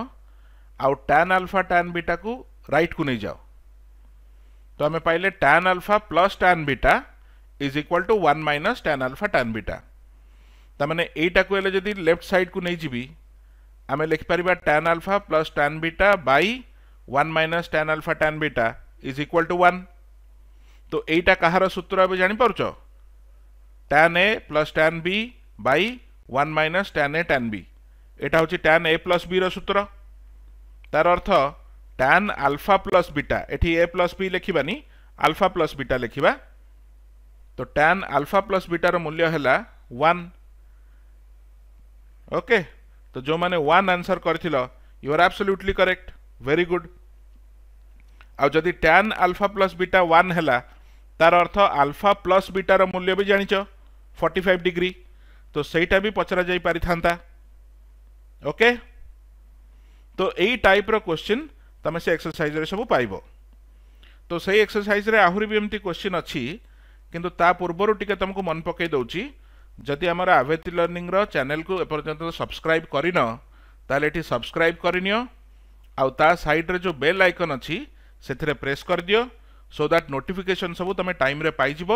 ଆଉ ଟ୍ୟାନ୍ ଆଲଫା ଟ୍ୟାନ୍ ବିଟାକୁ ରାଇଟ୍କୁ ନେଇଯାଅ ତ ଆମେ ପାଇଲେ tan alpha plus tan beta is equal to one minus tan alpha tan beta ତାମାନେ ଏଇଟାକୁ ହେଲେ ଯଦି ଲେଫ୍ଟ ସାଇଡ଼୍କୁ ନେଇଯିବି ଆମେ ଲେଖିପାରିବା tan alpha plus tan beta by one minus tan alpha tan beta is equal to one ତ ଏଇଟା କାହାର ସୂତ୍ର ଏବେ ଜାଣିପାରୁଛ tan A plus tan B by one minus tan A tan B एटा हूँ टेन ए प्लस बि सूत्र तार अर्थ टैन आलफा प्लस बिटा ये ए प्लस बी लेखानी आलफा प्लस बिटा लिखा तो टैन आलफा प्लस बिटार मूल्य है वन ओके तो जो मैंने वन आंसर कर your are correct very good आदि tan alpha plus beta one है तार अर्थ आलफा प्लस बिटार मूल्य भी जाच 45 डिग्री तो ସେଇଟା ବି ପଚରାଯାଇ ପାରିଥାନ୍ତା ଓକେ ତ ଏଇ ଟାଇପ୍ର କ୍ୱେଶ୍ଚିନ୍ ତୁମେ ସେ ଏକ୍ସରସାଇଜ୍ରେ ସବୁ ପାଇବ ତ ସେଇ ଏକ୍ସରସାଇଜ୍ରେ ଆହୁରି ବି ଏମିତି କ୍ୱେଶ୍ଚିନ୍ ଅଛି କିନ୍ତୁ ତା ପୂର୍ବରୁ ଟିକେ ତୁମକୁ ମନେ ପକାଇ ଦେଉଛି ଯଦି ଆମର ଆଭେତି ଲର୍ଣ୍ଣିଂର ଚ୍ୟାନେଲ୍କୁ ଏପର୍ଯ୍ୟନ୍ତ ସବସ୍କ୍ରାଇବ୍ କରିନ ତାହେଲେ ଏଠି ସବସ୍କ୍ରାଇବ୍ କରିନିଅ ଆଉ ତା ସାଇଡ଼୍ରେ ଯେଉଁ ବେଲ୍ ଆଇକନ୍ ଅଛି ସେଥିରେ ପ୍ରେସ୍ କରିଦିଅ ସୋ ଦ୍ୟାଟ୍ ନୋଟିଫିକେସନ୍ ସବୁ ତୁମେ ଟାଇମ୍ରେ ପାଇଯିବ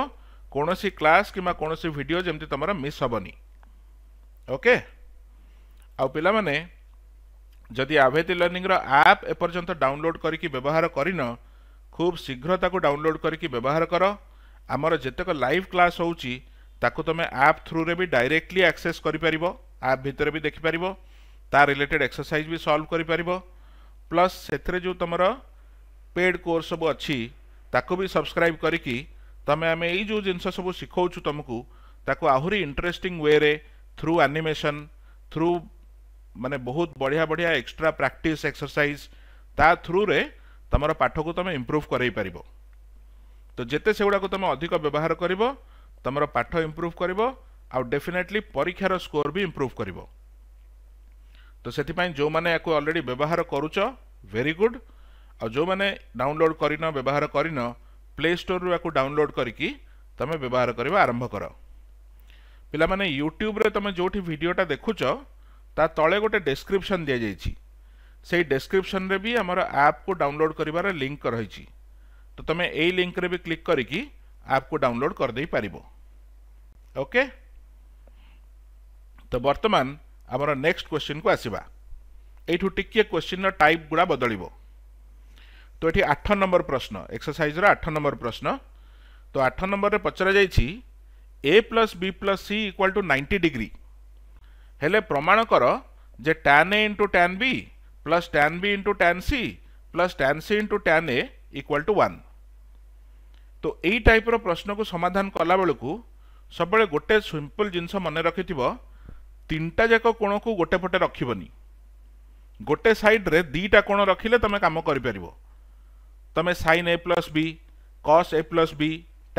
କୌଣସି କ୍ଲାସ୍ କିମ୍ବା କୌଣସି ଭିଡ଼ିଓ ଯେମିତି ତୁମର ମିସ୍ ହେବନି ଓକେ ଆଉ ପିଲାମାନେ ଯଦି ଆଭେତି ଲର୍ଣ୍ଣିଂର ଆପ୍ ଏପର୍ଯ୍ୟନ୍ତ ଡାଉନଲୋଡ଼୍ କରିକି ବ୍ୟବହାର କରିନ ଖୁବ୍ ଶୀଘ୍ର ତାକୁ ଡାଉନଲୋଡ଼୍ କରିକି ବ୍ୟବହାର କର ଆମର ଯେତେକ ଲାଇଭ୍ କ୍ଲାସ୍ ହେଉଛି ତାକୁ ତୁମେ ଆପ୍ ଥ୍ରୁରେ ବି ଡାଇରେକ୍ଟଲି ଆକ୍ସେସ୍ କରିପାରିବ ଆପ୍ ଭିତରେ ବି ଦେଖିପାରିବ ତା ରିଲେଟେଡ୍ ଏକ୍ସରସାଇଜ୍ ବି ସଲ୍ଭ କରିପାରିବ ପ୍ଲସ୍ ସେଥିରେ ଯେଉଁ ତୁମର ପେଡ଼୍ କୋର୍ସ ସବୁ ଅଛି ତାକୁ ବି ସବସ୍କ୍ରାଇବ୍ କରିକି ତୁମେ ଆମେ ଏଇ ଯେଉଁ ଜିନିଷ ସବୁ ଶିଖାଉଛୁ ତୁମକୁ ତାକୁ ଆହୁରି ଇଣ୍ଟରେଷ୍ଟିଂ ୱେରେ ଥ୍ରୁ ଆନିମେସନ୍ ଥ୍ରୁ ମାନେ ବହୁତ ବଢ଼ିଆ ବଢ଼ିଆ ଏକ୍ସଟ୍ରା ପ୍ରାକ୍ଟିସ୍ ଏକ୍ସରସାଇଜ୍ ତା ଥ୍ରୁରେ ତୁମର ପାଠକୁ ତୁମେ ଇମ୍ପ୍ରୁଭ୍ କରାଇପାରିବ ତ ଯେତେ ସେଗୁଡ଼ାକୁ ତୁମେ ଅଧିକ ବ୍ୟବହାର କରିବ ତୁମର ପାଠ ଇମ୍ପ୍ରୁଭ୍ କରିବ ଆଉ ଡେଫିନେଟ୍ଲି ପରୀକ୍ଷାର ସ୍କୋର ବି ଇମ୍ପ୍ରୁଭ୍ କରିବ ତ ସେଥିପାଇଁ ଯେଉଁମାନେ ୟାକୁ ଅଲରେଡ଼ି ବ୍ୟବହାର କରୁଛ ଭେରି ଗୁଡ୍ ଆଉ ଯେଉଁମାନେ ଡାଉନଲୋଡ଼୍ କରିନ ବ୍ୟବହାର କରିନ ପ୍ଲେ ଷ୍ଟୋର୍ରୁ ୟାକୁ ଡାଉନଲୋଡ଼୍ କରିକି ତୁମେ ବ୍ୟବହାର କରିବା ଆରମ୍ଭ କର ପିଲାମାନେ ୟୁଟ୍ୟୁବରେ ତୁମେ ଯେଉଁଠି ଭିଡ଼ିଓଟା ଦେଖୁଛ ତା ତଳେ ଗୋଟେ ଡେସ୍କ୍ରିପ୍ସନ୍ ଦିଆଯାଇଛି ସେଇ ଡେସ୍କ୍ରିପ୍ସନ୍ରେ ବି ଆମର ଆପ୍କୁ ଡାଉନଲୋଡ଼୍ କରିବାର ଲିଙ୍କ୍ ରହିଛି ତ ତୁମେ ଏଇ ଲିଙ୍କ୍ରେ ବି କ୍ଲିକ୍ କରିକି ଆପ୍କୁ ଡାଉନଲୋଡ଼୍ କରିଦେଇପାରିବ ଓକେ ତ ବର୍ତ୍ତମାନ ଆମର ନେକ୍ସଟ କ୍ୱେଶ୍ଚିନ୍କୁ ଆସିବା ଏଇଠୁ ଟିକିଏ କ୍ୱେଶ୍ଚିନ୍ର ଟାଇପ୍ ଗୁଡ଼ା ବଦଳିବ ତ ଏଠି ଆଠ ନମ୍ବର ପ୍ରଶ୍ନ ଏକ୍ସରସାଇଜ୍ର ଆଠ ନମ୍ବର ପ୍ରଶ୍ନ ତ ଆଠ ନମ୍ବରରେ ପଚରାଯାଇଛି A plus B plus C equal to ninety degree हेले प्रमाण कर जे tan A into tan B plus tan B into tan C plus tan C into tan A equal to one तो यही टाइप रश्न को समाधान कला बेलू सब गोटे सिंपल जिनस मन रखिथा जाक कोण को गोटे पटे रखनि गोटे सैड्रे दीटा कोण रखिले तुम कम करें sine A plus B cos A plus B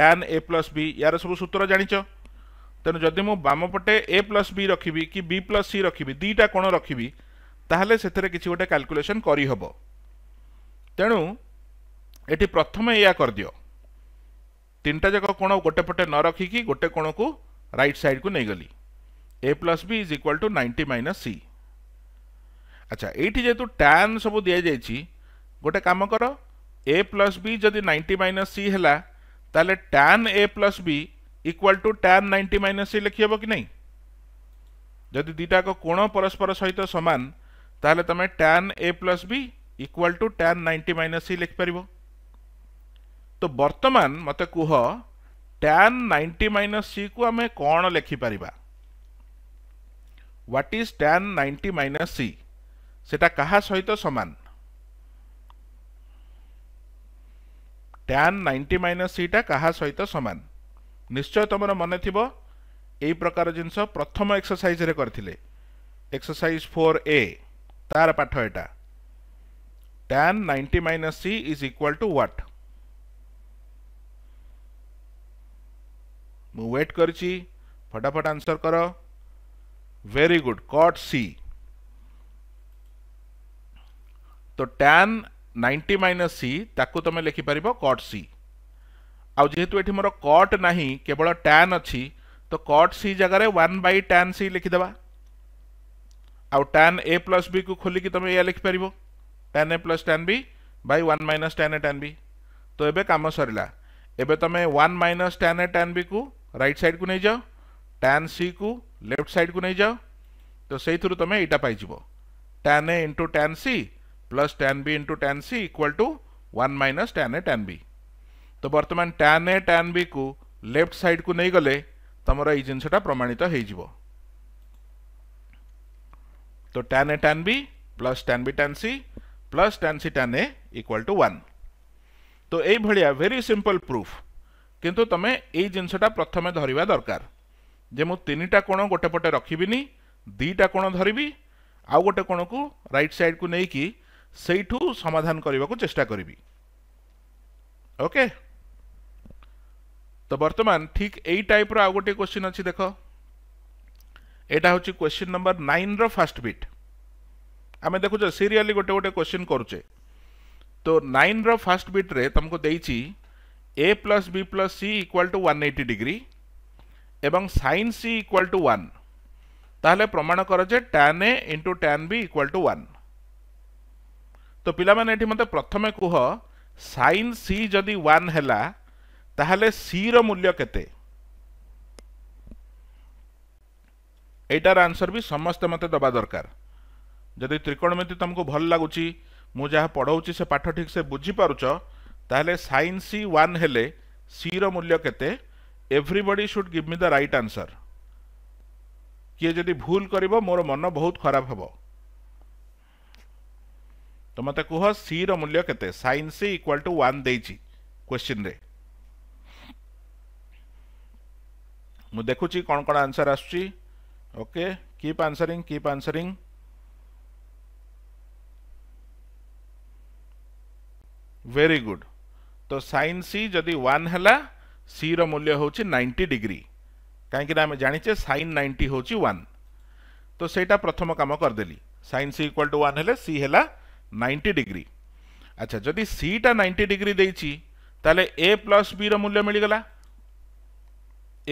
tan a plus b यार सब सूत्र जानिच तेणु जदि मु बाम पटे a plus b रखिबी कि b plus c रखिबी दीटा कोण रखिबी ताहले सेथरे किछि गोटे कैलकुलेशन करी हबो तेणु एठी प्रथम या कर दियो तीनटा जाक कोण गोटे पटे न रखिकी गोटे कोण को राइट साइड को नहीं गली A plus B is equal to ninety minus C আচ্ছা এইটি যেহেতু ট্যান সব দিয়েছি गोटे काम কর এ প্লস বি যদি নাইনটি মাইনস সি হেলা তাহলে tan A plus B equal to tan ninety minus C লিখি হব কি নাই যদি দুইটাক কোণ পরস্পর সহিত সমান তাহলে তুমি tan A plus B equal to tan ninety minus C লিখিপার তো বর্তমান মতো কুহ ট্যান নাইনটি মাইনাস সি কু আমি কণ লিখিপার what is tan ninety minus C সেটা কাহা সহিত সমান ট্যান নাইন্টি মাଇনস সিটা କାହା ସହିତ ସମାନ ନିଶ୍ଚୟ ତୁମର ମନେ ଥିବ ଏହି ପ୍ରକାର ଜିନିଷ ପ୍ରଥମ ଏକ୍ସରସାଇଜରେ କରିଥିଲେ ଏକ୍ସରସାଇଜ ଫୋର୍ ଏ ତାର ପାଠ ଏଟା tan 90 minus c is equal to what? ମୁଁ ୱେଟ୍ କରିଛି ଫଟାଫଟ ଆନ୍ସର କର ଭେରି ଗୁଡ୍ କଟ୍ ସି ତ ଟ୍ୟାନ୍ নাইন্টি মাইনস সি তাকে তুমি লিখিপার কট সি আহেতু এটি মোট কট না কেবল ট্যান অছি তো কট সি জায়গায় ওয়ান বাই ট্যান সি লিখিদেবা আউ ট্যান এ প্লস বি কু খোলিকি তুমি এয়া লিখিপার tan A plus tan B by one minus tan A tan B তো এবে কাম সরিলা এবে তুমি one minus tan A tan B কু রাইট সাইড কু নিয়ে যাও ট্যান সি কু লেফট সাইড কু নিয়ে যাও তো সেইথির তুমি এইটা পাইযিব tan A into tan C plus tan B into tan C equal to one minus tan A tan B तो बर्तमान टेन ए टेन बी को लेफ्ट साइड को नहीं गले तुम ये जिनसटा प्रमाणित हो तो टेन तो A tan B plus tan B tan C plus tan C tan A equal to one तो यही भेरी सिंपल प्रूफ किंतु तुम्हें ये जिनसटा प्रथम धरवा दरकार जे मुझा कोण गोटेपटे रखी दीटा कोण धरबी आउ गोटे कोण को रईट साइड को लेकिन ସେଇଠୁ ସମାଧାନ କରିବାକୁ ଚେଷ୍ଟା କରିବି ଓକେ ତ ବର୍ତ୍ତମାନ ଠିକ୍ ଏଇ ଟାଇପ୍ର ଆଉ ଗୋଟିଏ କ୍ୱେଶ୍ଚିନ୍ ଅଛି ଦେଖ ଏଇଟା ହେଉଛି କ୍ୱେଶ୍ଚିନ୍ ନମ୍ବର ନାଇନ୍ର ଫାଷ୍ଟ ବିଟ୍ ଆମେ ଦେଖୁଛେ ସିରିଏଲି ଗୋଟେ ଗୋଟେ କ୍ୱେଶ୍ଚିନ୍ କରୁଛେ ତ ନାଇନ୍ର ଫାଷ୍ଟ ବିଟ୍ରେ ତୁମକୁ ଦେଇଛି A plus B plus C equal to one eighty degree এবং sine C equal to one তাহলে প্রমাণ কর যে tan A into tan B equal to one तो ପିଲାମାନେ ଏଠି ମୋତେ ପ୍ରଥମେ କୁହ ସାଇନ୍ ସି ଯଦି ୱାନ୍ ହେଲା ତାହେଲେ ସିର ମୂଲ୍ୟ କେତେ ଏଇଟାର ଆନ୍ସର ବି ସମସ୍ତେ ମୋତେ ଦେବା ଦରକାର ଯଦି ତ୍ରିକୋଣମିତି ତୁମକୁ ଭଲ ଲାଗୁଛି ମୁଁ ଯାହା ପଢ଼ାଉଛି ସେ ପାଠ ଠିକ୍ ସେ ବୁଝିପାରୁଛ ତାହେଲେ ସାଇନ୍ ସି ୱାନ୍ ହେଲେ ସିର ମୂଲ୍ୟ କେତେ ଏଭ୍ରିବଡି ସୁଡ୍ ଗିଭ୍ ମି ଦ ରାଇଟ୍ ଆନ୍ସର କିଏ ଯଦି ଭୁଲ କରିବ ମୋର ମନ ବହୁତ ଖରାପ ହେବ तो मत कह सी रूल्य sine C equal to one question रे मुझे देखुची कौन कौन answer okay keep answering keep answering very good तो सैन सी जदि वन सी रूल्य हूँ नाइंटी डिग्री कहीं जाचे सैन नाइंटी हूँ वन तो सहीटा प्रथम कम करदे sine C equal to one C है নাইন্টি ডিগ্রি আচ্ছা যদি সিটা নাইন্টি ডিগ্রি দিয়েছি তাহলে এ প্লস বি মূল্য মিলিগলা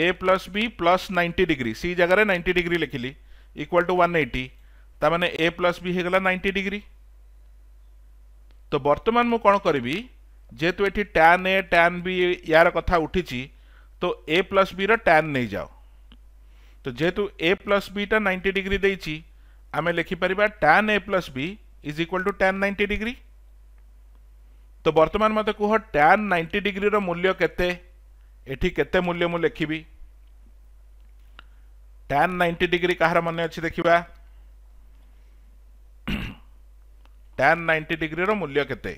A plus B plus ninety degree C জায়গায় নাইন্টি ডিগ্রি লিখিলি ইকুয়াল টু ওয়ান এইটি তার মানে এ প্লস বি হয়ে গলা নাইন্টি ডিগ্রি তো বর্তমান মু কোণ করবি যেহেতু এটি ট্যান এ ট্যান বি ইয়ার কথা উঠিছি তো এ প্লস বি ট্যান নেই যাও তো যেহেতু A plus beta ninety degree দিয়েছি আমি লিখিপার tan A plus B is equal to tan ninety degree तो बर्तमान मत कह टैन नाइंटी डिग्री मूल्य के मूल्य मु लिखी टैन नाइंटी डिग्री कहार मन अच्छे देखा टैन नाइंटी डिग्री मूल्य के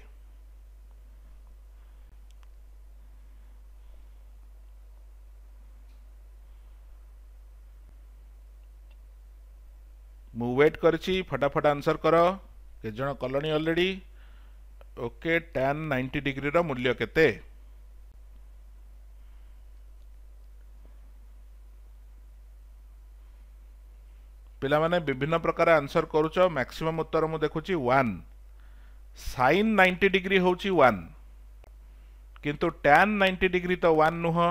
वेट कर फटाफट आंसर करो କେତେ ଜଣ କଲଣି ଅଲରେଡ଼ି ଓକେ ଟ୍ୟାନ୍ ନାଇଣ୍ଟି ଡିଗ୍ରୀର ମୂଲ୍ୟ କେତେ ପିଲାମାନେ ବିଭିନ୍ନ ପ୍ରକାର ଆନ୍ସର କରୁଛ ମ୍ୟାକ୍ସିମମ୍ ଉତ୍ତର ମୁଁ ଦେଖୁଛି ୱାନ୍ ସାଇନ୍ ନାଇଣ୍ଟି ଡିଗ୍ରୀ ହେଉଛି ୱାନ୍ କିନ୍ତୁ ଟ୍ୟାନ୍ ନାଇଣ୍ଟି ଡିଗ୍ରୀ ତ ୱାନ୍ ନୁହଁ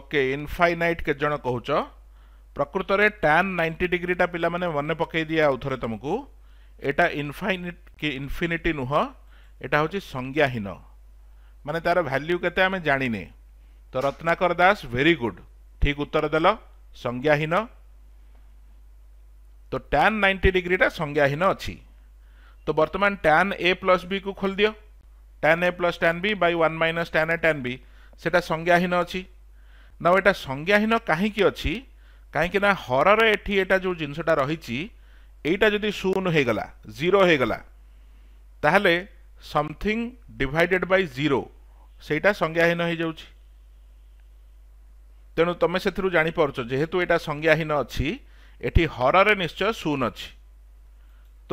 ଓକେ ଇନଫାଇନାଇଟ୍ କେତେ ଜଣ କହୁଛ ପ୍ରକୃତରେ ଟ୍ୟାନ୍ ନାଇଣ୍ଟି ଡିଗ୍ରୀଟା ପିଲାମାନେ ମନେ ପକାଇ ଦିଏ ଆଉ ଥରେ ତୁମକୁ ଏଇଟା ଇନଫାଇନିଟ୍ କି ଇନଫିନିଟି ନୁହଁ ଏଇଟା ହେଉଛି ସଂଜ୍ଞାହୀନ ମାନେ ତା'ର ଭ୍ୟାଲ୍ୟୁ କେତେ ଆମେ ଜାଣିନେ ତ ରତ୍ନାକର ଦାସ ଭେରି ଗୁଡ୍ ଠିକ୍ ଉତ୍ତର ଦେଲ ସଂଜ୍ଞାହୀନ तो टैन 90 डिग्री टा संज्ञाहीन अच्छी तो बर्तमान टैन ए प्लस बी को खोल दियो tan A plus tan B by one minus tan A tan B से संज्ञाहीन अच्छी ना यहाँ संज्ञाहीन कहीं अच्छी କାହିଁକିନା ହରର ଏଠି ଏଇଟା ଯେଉଁ ଜିନିଷଟା ରହିଛି ଏଇଟା ଯଦି ଶୂନ ହେଇଗଲା ଜିରୋ ହେଇଗଲା ତାହେଲେ ସମଥିଙ୍ଗ ଡିଭାଇଡେଡ଼ ବାଇ ଜିରୋ ସେଇଟା ସଂଜ୍ଞାହୀନ ହେଇଯାଉଛି ତେଣୁ ତୁମେ ସେଥିରୁ ଜାଣିପାରୁଛ ଯେହେତୁ ଏଇଟା ସଂଜ୍ଞାହୀନ ଅଛି ଏଠି ହରରେ ନିଶ୍ଚୟ ଶୂନ ଅଛି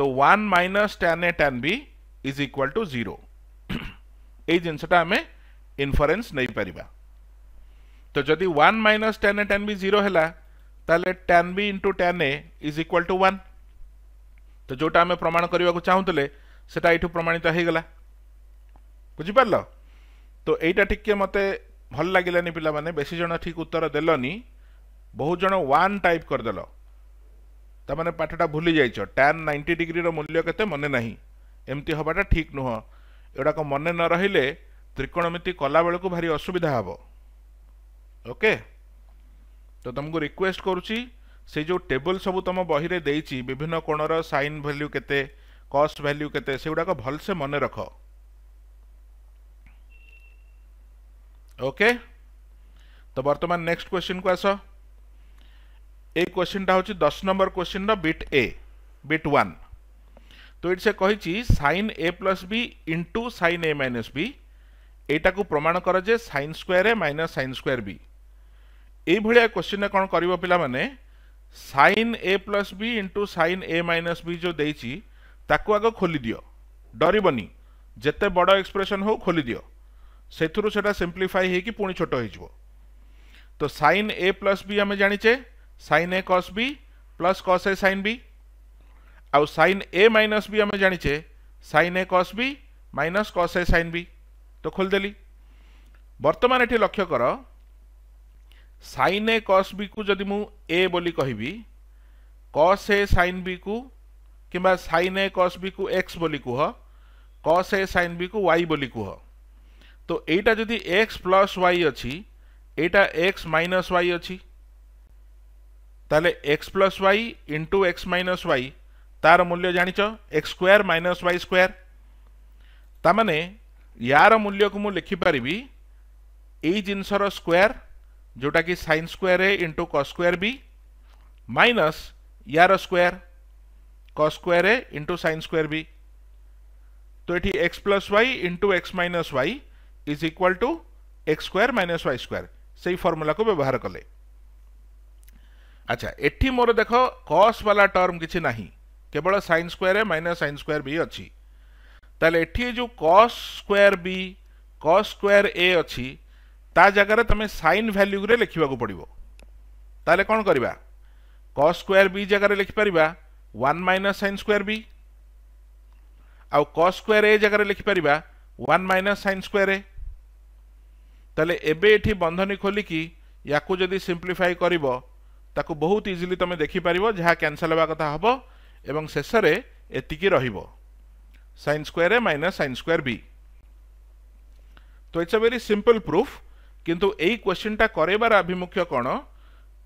ତ one minus tan A tan B is equal to zero ଏଇ ଜିନିଷଟା ଆମେ ଇନଫରେନ୍ସ ନେଇପାରିବା ତ ଯଦି one minus tan A tan B zero ହେଲା ତାହେଲେ tan B into tan A is equal to one ତ ଯେଉଁଟା ଆମେ ପ୍ରମାଣ କରିବାକୁ ଚାହୁଁଥିଲେ ସେଇଟା ଏଇଠୁ ପ୍ରମାଣିତ ହେଇଗଲା ବୁଝିପାରିଲ ତ ଏଇଟା ଟିକେ ମୋତେ ଭଲ ଲାଗିଲାନି ପିଲାମାନେ ବେଶୀ ଜଣ ଠିକ୍ ଉତ୍ତର ଦେଲନି ବହୁତ ଜଣ ୱାନ୍ ଟାଇପ୍ କରିଦେଲ ତାମାନେ ପାଠଟା ଭୁଲି ଯାଇଛ ଟ୍ୟାନ୍ ନାଇଣ୍ଟି ଡିଗ୍ରୀର ମୂଲ୍ୟ କେତେ ମନେ ନାହିଁ ଏମିତି ହେବାଟା ଠିକ୍ ନୁହଁ ଏଗୁଡ଼ାକ ମନେ ନ ରହିଲେ ତ୍ରିକୋଣମିତି କଲାବେଳକୁ ଭାରି ଅସୁବିଧା ହେବ ଓକେ तो तुमको रिक्वेस्ट करुच्ची से जो टेबल सब तुम बही देती विभिन्न कोणर सैन भैल्यू के कस्ट भैल्यू के गुड़ाक भलसे मन रख ओके तो बर्तमान नेक्स्ट क्वेश्चन को आस ए क्वेश्चन टा हूँ दस नंबर क्वेश्चन रिट ए बिट वन तो ये से कही sine A plus B into sine A minus B यटा को प्रमाण कर जे sine square A minus sine square B ଏଇଭଳିଆ କ୍ୱେଶ୍ଚିନ୍ରେ କ'ଣ କରିବ ପିଲାମାନେ sine A plus B into sine A minus B ଯେଉଁ ଦେଇଛି ତାକୁ ଆଗ ଖୋଲିଦିଅ ଡରିବନି ଯେତେ ବଡ଼ ଏକ୍ସପ୍ରେସନ୍ ହେଉ ଖୋଲିଦିଅ ସେଥିରୁ ସେଇଟା ସିମ୍ପ୍ଲିଫାଇ ହେଇକି ପୁଣି ଛୋଟ ହେଇଯିବ ତ ସାଇନ୍ ଏ ପ୍ଲସ୍ ବି ଆମେ ଜାଣିଛେ sine A cos B plus cos A sine B ଆଉ ସାଇନ୍ ଏ ମାଇନସ୍ ବି ଆମେ ଜାଣିଛେ sine A cos B minus cos A sine B ତ ଖୋଲିଦେଲି ବର୍ତ୍ତମାନ ଏଠି ଲକ୍ଷ୍ୟ କର सैन ए कस बि को जदि मु ए बोली कह कस ए सैन बि को कि सैन ए कस बि को एक्स बोली कह कस ए सैन बि को वाई बोली कह तो यहाँ जदि एक्स प्लस वाई अच्छी यहाँ एक्स माइनस वाई अच्छी X plus Y into X minus Y तार मूल्य जाच X square minus Y square ताने यार मूल्य को मुझे लिखिपरि यही जिनसर स्क्वयर जोटा कि sine square A into cos square B minus यार स्क्वयर क square A into sine square B तो ये X plus Y into X minus Y is equal to X square minus Y square से formula को व्यवहार कले अच्छा eighty मोर देख कस वाला टर्म किसी ना केवल sine square A minus sine square B अच्छी तेल एटी जो cos square B cos square A अच्छी ता जगह तुम्हें सैन भैल्यू रे लिखा पड़ो ताल कौन करवा क स्क्वयर बी जगार लिखिपर one minus sine square B आ क स्क्वयर ए जगार लिखिपर one minus sine square A तेल एवं ये बंधनी खोलिकी या सीम्प्लीफाए कर बहुत इजिली तुम देखिपर जहाँ क्यासल होगा कथा हम एवं शेष एति रईन square A minus sine square B तो it's a very simple proof কিন্তু এই কোশ্চিনটা করাইবার আভিমুখ্য କ'ଣ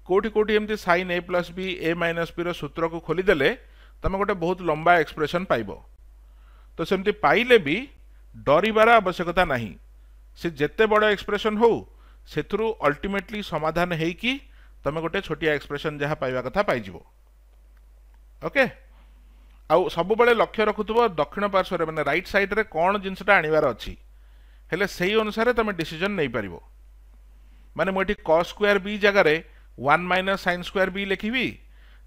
କେଉଁଠି କେଉଁଠି ଏମିତି sine A plus B A minus ବିର ସୂତ୍ରକୁ ଖୋଲିଦେଲେ ତୁମେ ଗୋଟେ ବହୁତ ଲମ୍ବା ଏକ୍ସପ୍ରେସନ୍ ପାଇବ ତ ସେମିତି ପାଇଲେ ବି ଡରିବାର ଆବଶ୍ୟକତା ନାହିଁ ସେ ଯେତେ ବଡ଼ ଏକ୍ସପ୍ରେସନ୍ ହେଉ ସେଥିରୁ ଅଲ୍ଟିମେଟଲି ସମାଧାନ ହେଇକି ତୁମେ ଗୋଟେ ଛୋଟିଆ ଏକ୍ସପ୍ରେସନ୍ ଯାହା ପାଇବା କଥା ପାଇଯିବ ଓକେ ଆଉ ସବୁବେଳେ ଲକ୍ଷ୍ୟ ରଖୁଥିବ ଦକ୍ଷିଣ ପାର୍ଶ୍ୱରେ ମାନେ ରାଇଟ୍ ସାଇଡ଼୍ରେ କ'ଣ ଜିନିଷଟା ଆଣିବାର ଅଛି ହେଲେ ସେଇ ଅନୁସାରେ ତୁମେ ଡିସିଜନ୍ ନେଇପାରିବ ମାନେ ମୁଁ ଏଠି କସ୍ ସ୍କୋୟାର ବି ଜାଗାରେ one minus sine square B ଲେଖିବି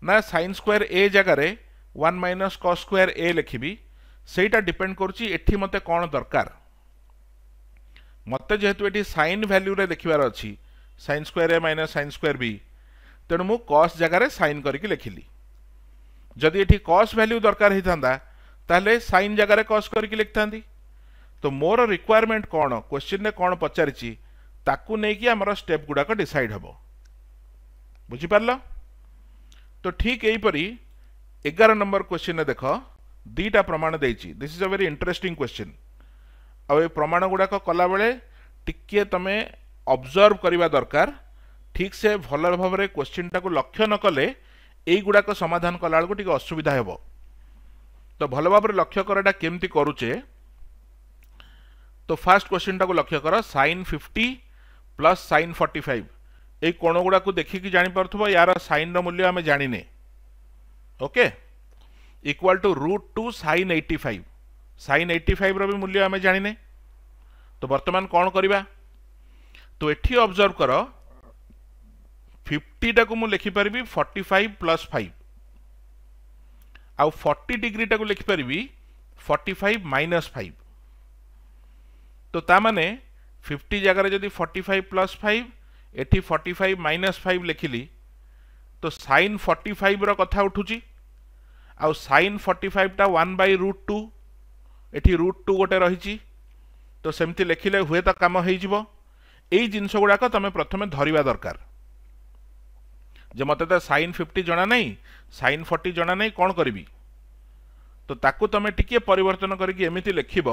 ନା ସାଇନ୍ ସ୍କୋୟାର ଏ ଜାଗାରେ one minus cos square A ଲେଖିବି ସେଇଟା ଡିପେଣ୍ଡ କରୁଛି ଏଠି ମୋତେ କ'ଣ ଦରକାର ମୋତେ ଯେହେତୁ ଏଠି ସାଇନ୍ ଭ୍ୟାଲ୍ୟୁରେ ଦେଖିବାର ଅଛି sine square A minus sine square B ତେଣୁ ମୁଁ କସ୍ ଜାଗାରେ ସାଇନ୍ କରିକି ଲେଖିଲି ଯଦି ଏଠି କସ୍ ଭ୍ୟାଲ୍ୟୁ ଦରକାର ହେଇଥାନ୍ତା ତାହେଲେ ସାଇନ୍ ଜାଗାରେ କସ୍ କରିକି ଲେଖିଥାନ୍ତି ତ ମୋର ରିକ୍ୱାରମେଣ୍ଟ କ'ଣ କ୍ୱେଶ୍ଚିନ୍ରେ କ'ଣ ପଚାରିଛି ताकु नहीं कि आमर स्टेप गुड़ाक डिसाइड हम बुझिपारल तो ठीक यहीपरि एगार नंबर क्वेश्चन देख दीटा प्रमाण देती this is a very interesting question आ प्रमाण गुड़ाक कला बेले टे तुम अब्जर्व करने दरकार ठीक से भल भाव क्वेश्चन टाक लक्ष्य नक युड़ाक समाधान कला बेलू असुविधा हे तो भल भाव लक्ष्य कर यहाँ केमती करूचे तो फास्ट क्वेश्चन टाक लक्ष्य कर sine fifty plus sine forty five ये कोण गुड़ा देखिकी जापर यार सैन रूल्य आम जाने okay equal to root two sine eighty five sine eighty five रि मूल्य आम जाने तो बर्तमान कौन करवा तो ये अब्जर्व कर फिफ्टीटा को मुझे फर्टी फाइव प्लस फाइव आउ फर्टी डिग्रीटा को लिखिपरि फर्टी फाइव माइनस फाइव तो ताने ফিফটি জায়গায় যদি ফর্টি ফাইভ প্লস ফাইভ এটি ফর্টি ফাইভ মাইনাস ফাইভ লেখিলি তো সাইন ফর্টি ফাইভর কথা উঠুছি আউ সাইন ফর্টি ফাইভটা ওয়ান বাই রুট টু এটি রুট টু গোটে রয়েছে তো সেমতি লেখিলে হুয়েত কাম হয়েযিব এই জিনিস গুড়াক তুমি প্রথমে ধরিবা দরকার যে মতো তো সাইন ফিফটি জনা নাই সাইন ফর্টি জনা নাই কোণ করবি তো তাকে তুমি টিকিয়ে পরিবর্তন করি এমিতি লেখিব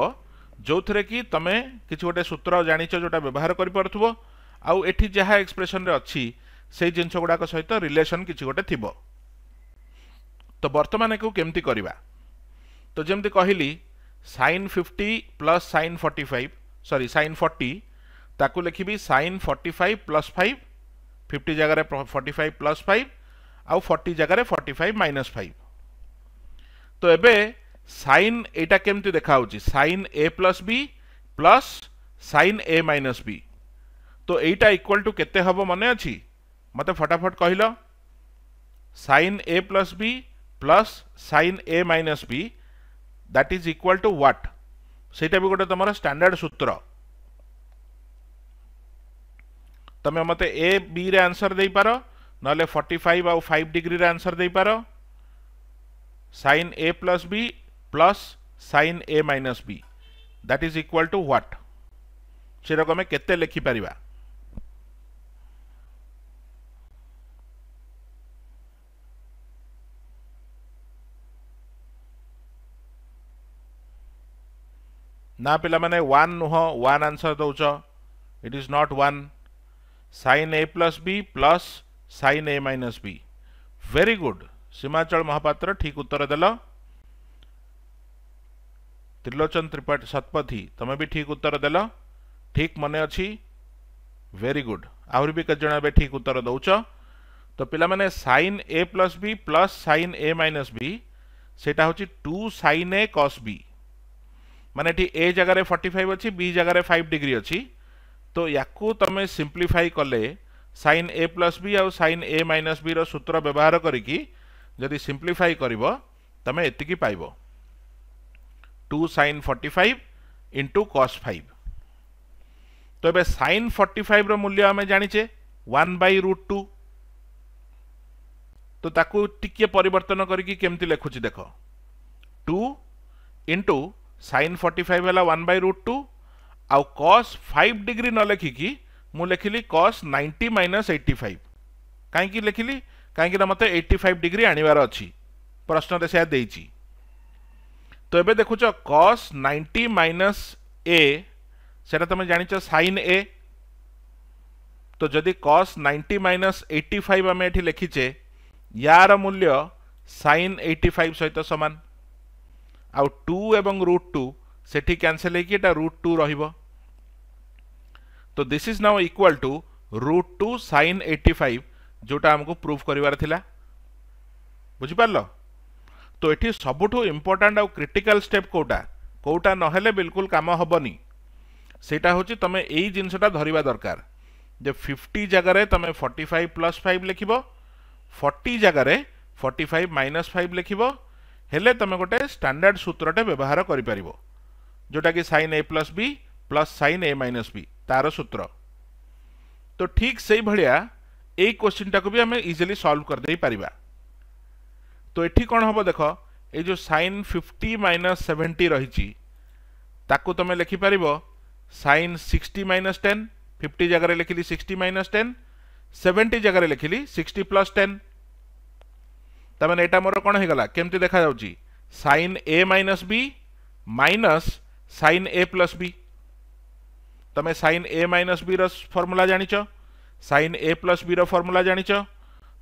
ଯେଉଁଥିରେ କି ତୁମେ କିଛି ଗୋଟେ ସୂତ୍ର ଜାଣିଛ ଯେଉଁଟା ବ୍ୟବହାର କରିପାରୁଥିବ ଆଉ ଏଠି ଯାହା ଏକ୍ସପ୍ରେସନ୍ରେ ଅଛି ସେଇ ଜିନିଷ ଗୁଡ଼ାକ ସହିତ ରିଲେସନ୍ କିଛି ଗୋଟେ ଥିବ ତ ବର୍ତ୍ତମାନ ଏକୁ କେମିତି କରିବା ତ ଯେମିତି କହିଲି sine fifty plus sine forty five sorry sine forty ତାକୁ ଲେଖିବି sine forty five plus five fifty ଜାଗାରେ ଫର୍ଟି ଫାଇଭ୍ ପ୍ଲସ୍ ଫାଇଭ୍ ଆଉ ଫର୍ଟି ଜାଗାରେ ଫର୍ଟି ଫାଇଭ୍ ମାଇନସ୍ ଫାଇଭ୍ ତ ଏବେ সাইন এটা কেমতি দেখা হচ্ছে sine A plus B plus sine A minus B তো এইটা ইকুয়াল টু কেতে হব মনে আছে মতো ফটাফট কহিল sine A plus B plus sine A minus B that is equal to what ସେଇଟା ବି ଗୋଟେ ତୁମର ଷ୍ଟାଣ୍ଡାର୍ଡ଼ ସୂତ୍ର ତୁମେ ମୋତେ ଏ ବିରେ ଆନ୍ସର୍ ଦେଇପାର ନହେଲେ ଫର୍ଟି ଫାଇଭ୍ ଆଉ ଫାଇଭ୍ ଡିଗ୍ରୀରେ ଆନ୍ସର୍ ଦେଇପାର sine A plus B plus sine A minus B that is equal to what से আমি কেতে লেখিপারিবা ना पे वन नुह वन आंसर दौ it is not one sine A plus B plus sine A minus B very good Seemachal Mahapatra ठीक उत्तर देल त्रिलोचन त्रिपाठी शतपथी तुम्हें भी ठीक उत्तर दल ठीक मन अच्छी वेरी गुड आहरी भी कतजन ए ठीक उत्तर दौच तो पाने sine A plus B plus sine A minus B से two sine A cos B मान ए जगार फर्टी फाइव अच्छी बी जगार फाइव डिग्री अच्छी तो या तुम सिंप्लीफाई कले सैन ए प्लस बी आ सैन ए माइनस बी रूत्र व्यवहार करके जदि सिंप्लीफाई कर तुम्हें पाइबा 2 sin 45 into cos 5 तो एबे sin 45 रो मूल्य हमें जानिचे 1 by root 2 तो ताकु टिकिए परिवर्तन करके केमती लेखुची देखो 2 into sin 45 होला 1 by root 2 आउ cos 5 डिग्री न लेखिकी मु कस cos 90 minus 85 काहे कि लेखिली काहे कि मते डिग्री आनिवार अछि प्रश्न से तो ये देखु कस नाइंटी माइनस ए से तुम जान सैन ए तो जदि cos ninety minus eighty five आम ये लिखिचे यार मूल्य सैन एट्टी फाइव सहित सामान आउ टू एवं रुट टू से क्यासल होता रुट टू रो this is now equal to root two sine eighty five जोटा आमको प्रूफ कर बुझिपार तो ये सब इम्पोर्टाट आ क्रिटिकाल स्टेप कौटा कौटा ना बिल्कुल कम हाँ सेटा तुम यही जिनसटा धरवा दरकार जे फिफ्टी जगह तुम फर्टी फाइव प्लस फाइव लिख फर्टी जगार फर्टी फाइव माइनस फाइव लिख तुम गोटे स्टाणार्ड सूत्रटे व्यवहार कर जोटा कि sine A plus B plus sine A minus B तार सूत्र तो ठीक से भाया यही क्वेश्चन टाक भी आम इजिली सल्व करदे पार्टी तो ये कौन हम देख यो सैन फिफ्टी माइनस सेवेन्टी रही तुम लेखिपर sine sixty minus ten fifty जगह लिखिली सिक्सटी माइनस टेन सेवेन्टी जगह लिखिली सिक्सटी प्लस टेन तम मैंने यहाँ मोर कौन होगा कमी देखा sine A minus B minus sine A plus B तुम सैन ए माइनस बी रमुला जाच सैन ए प्लस बी रमुला जाच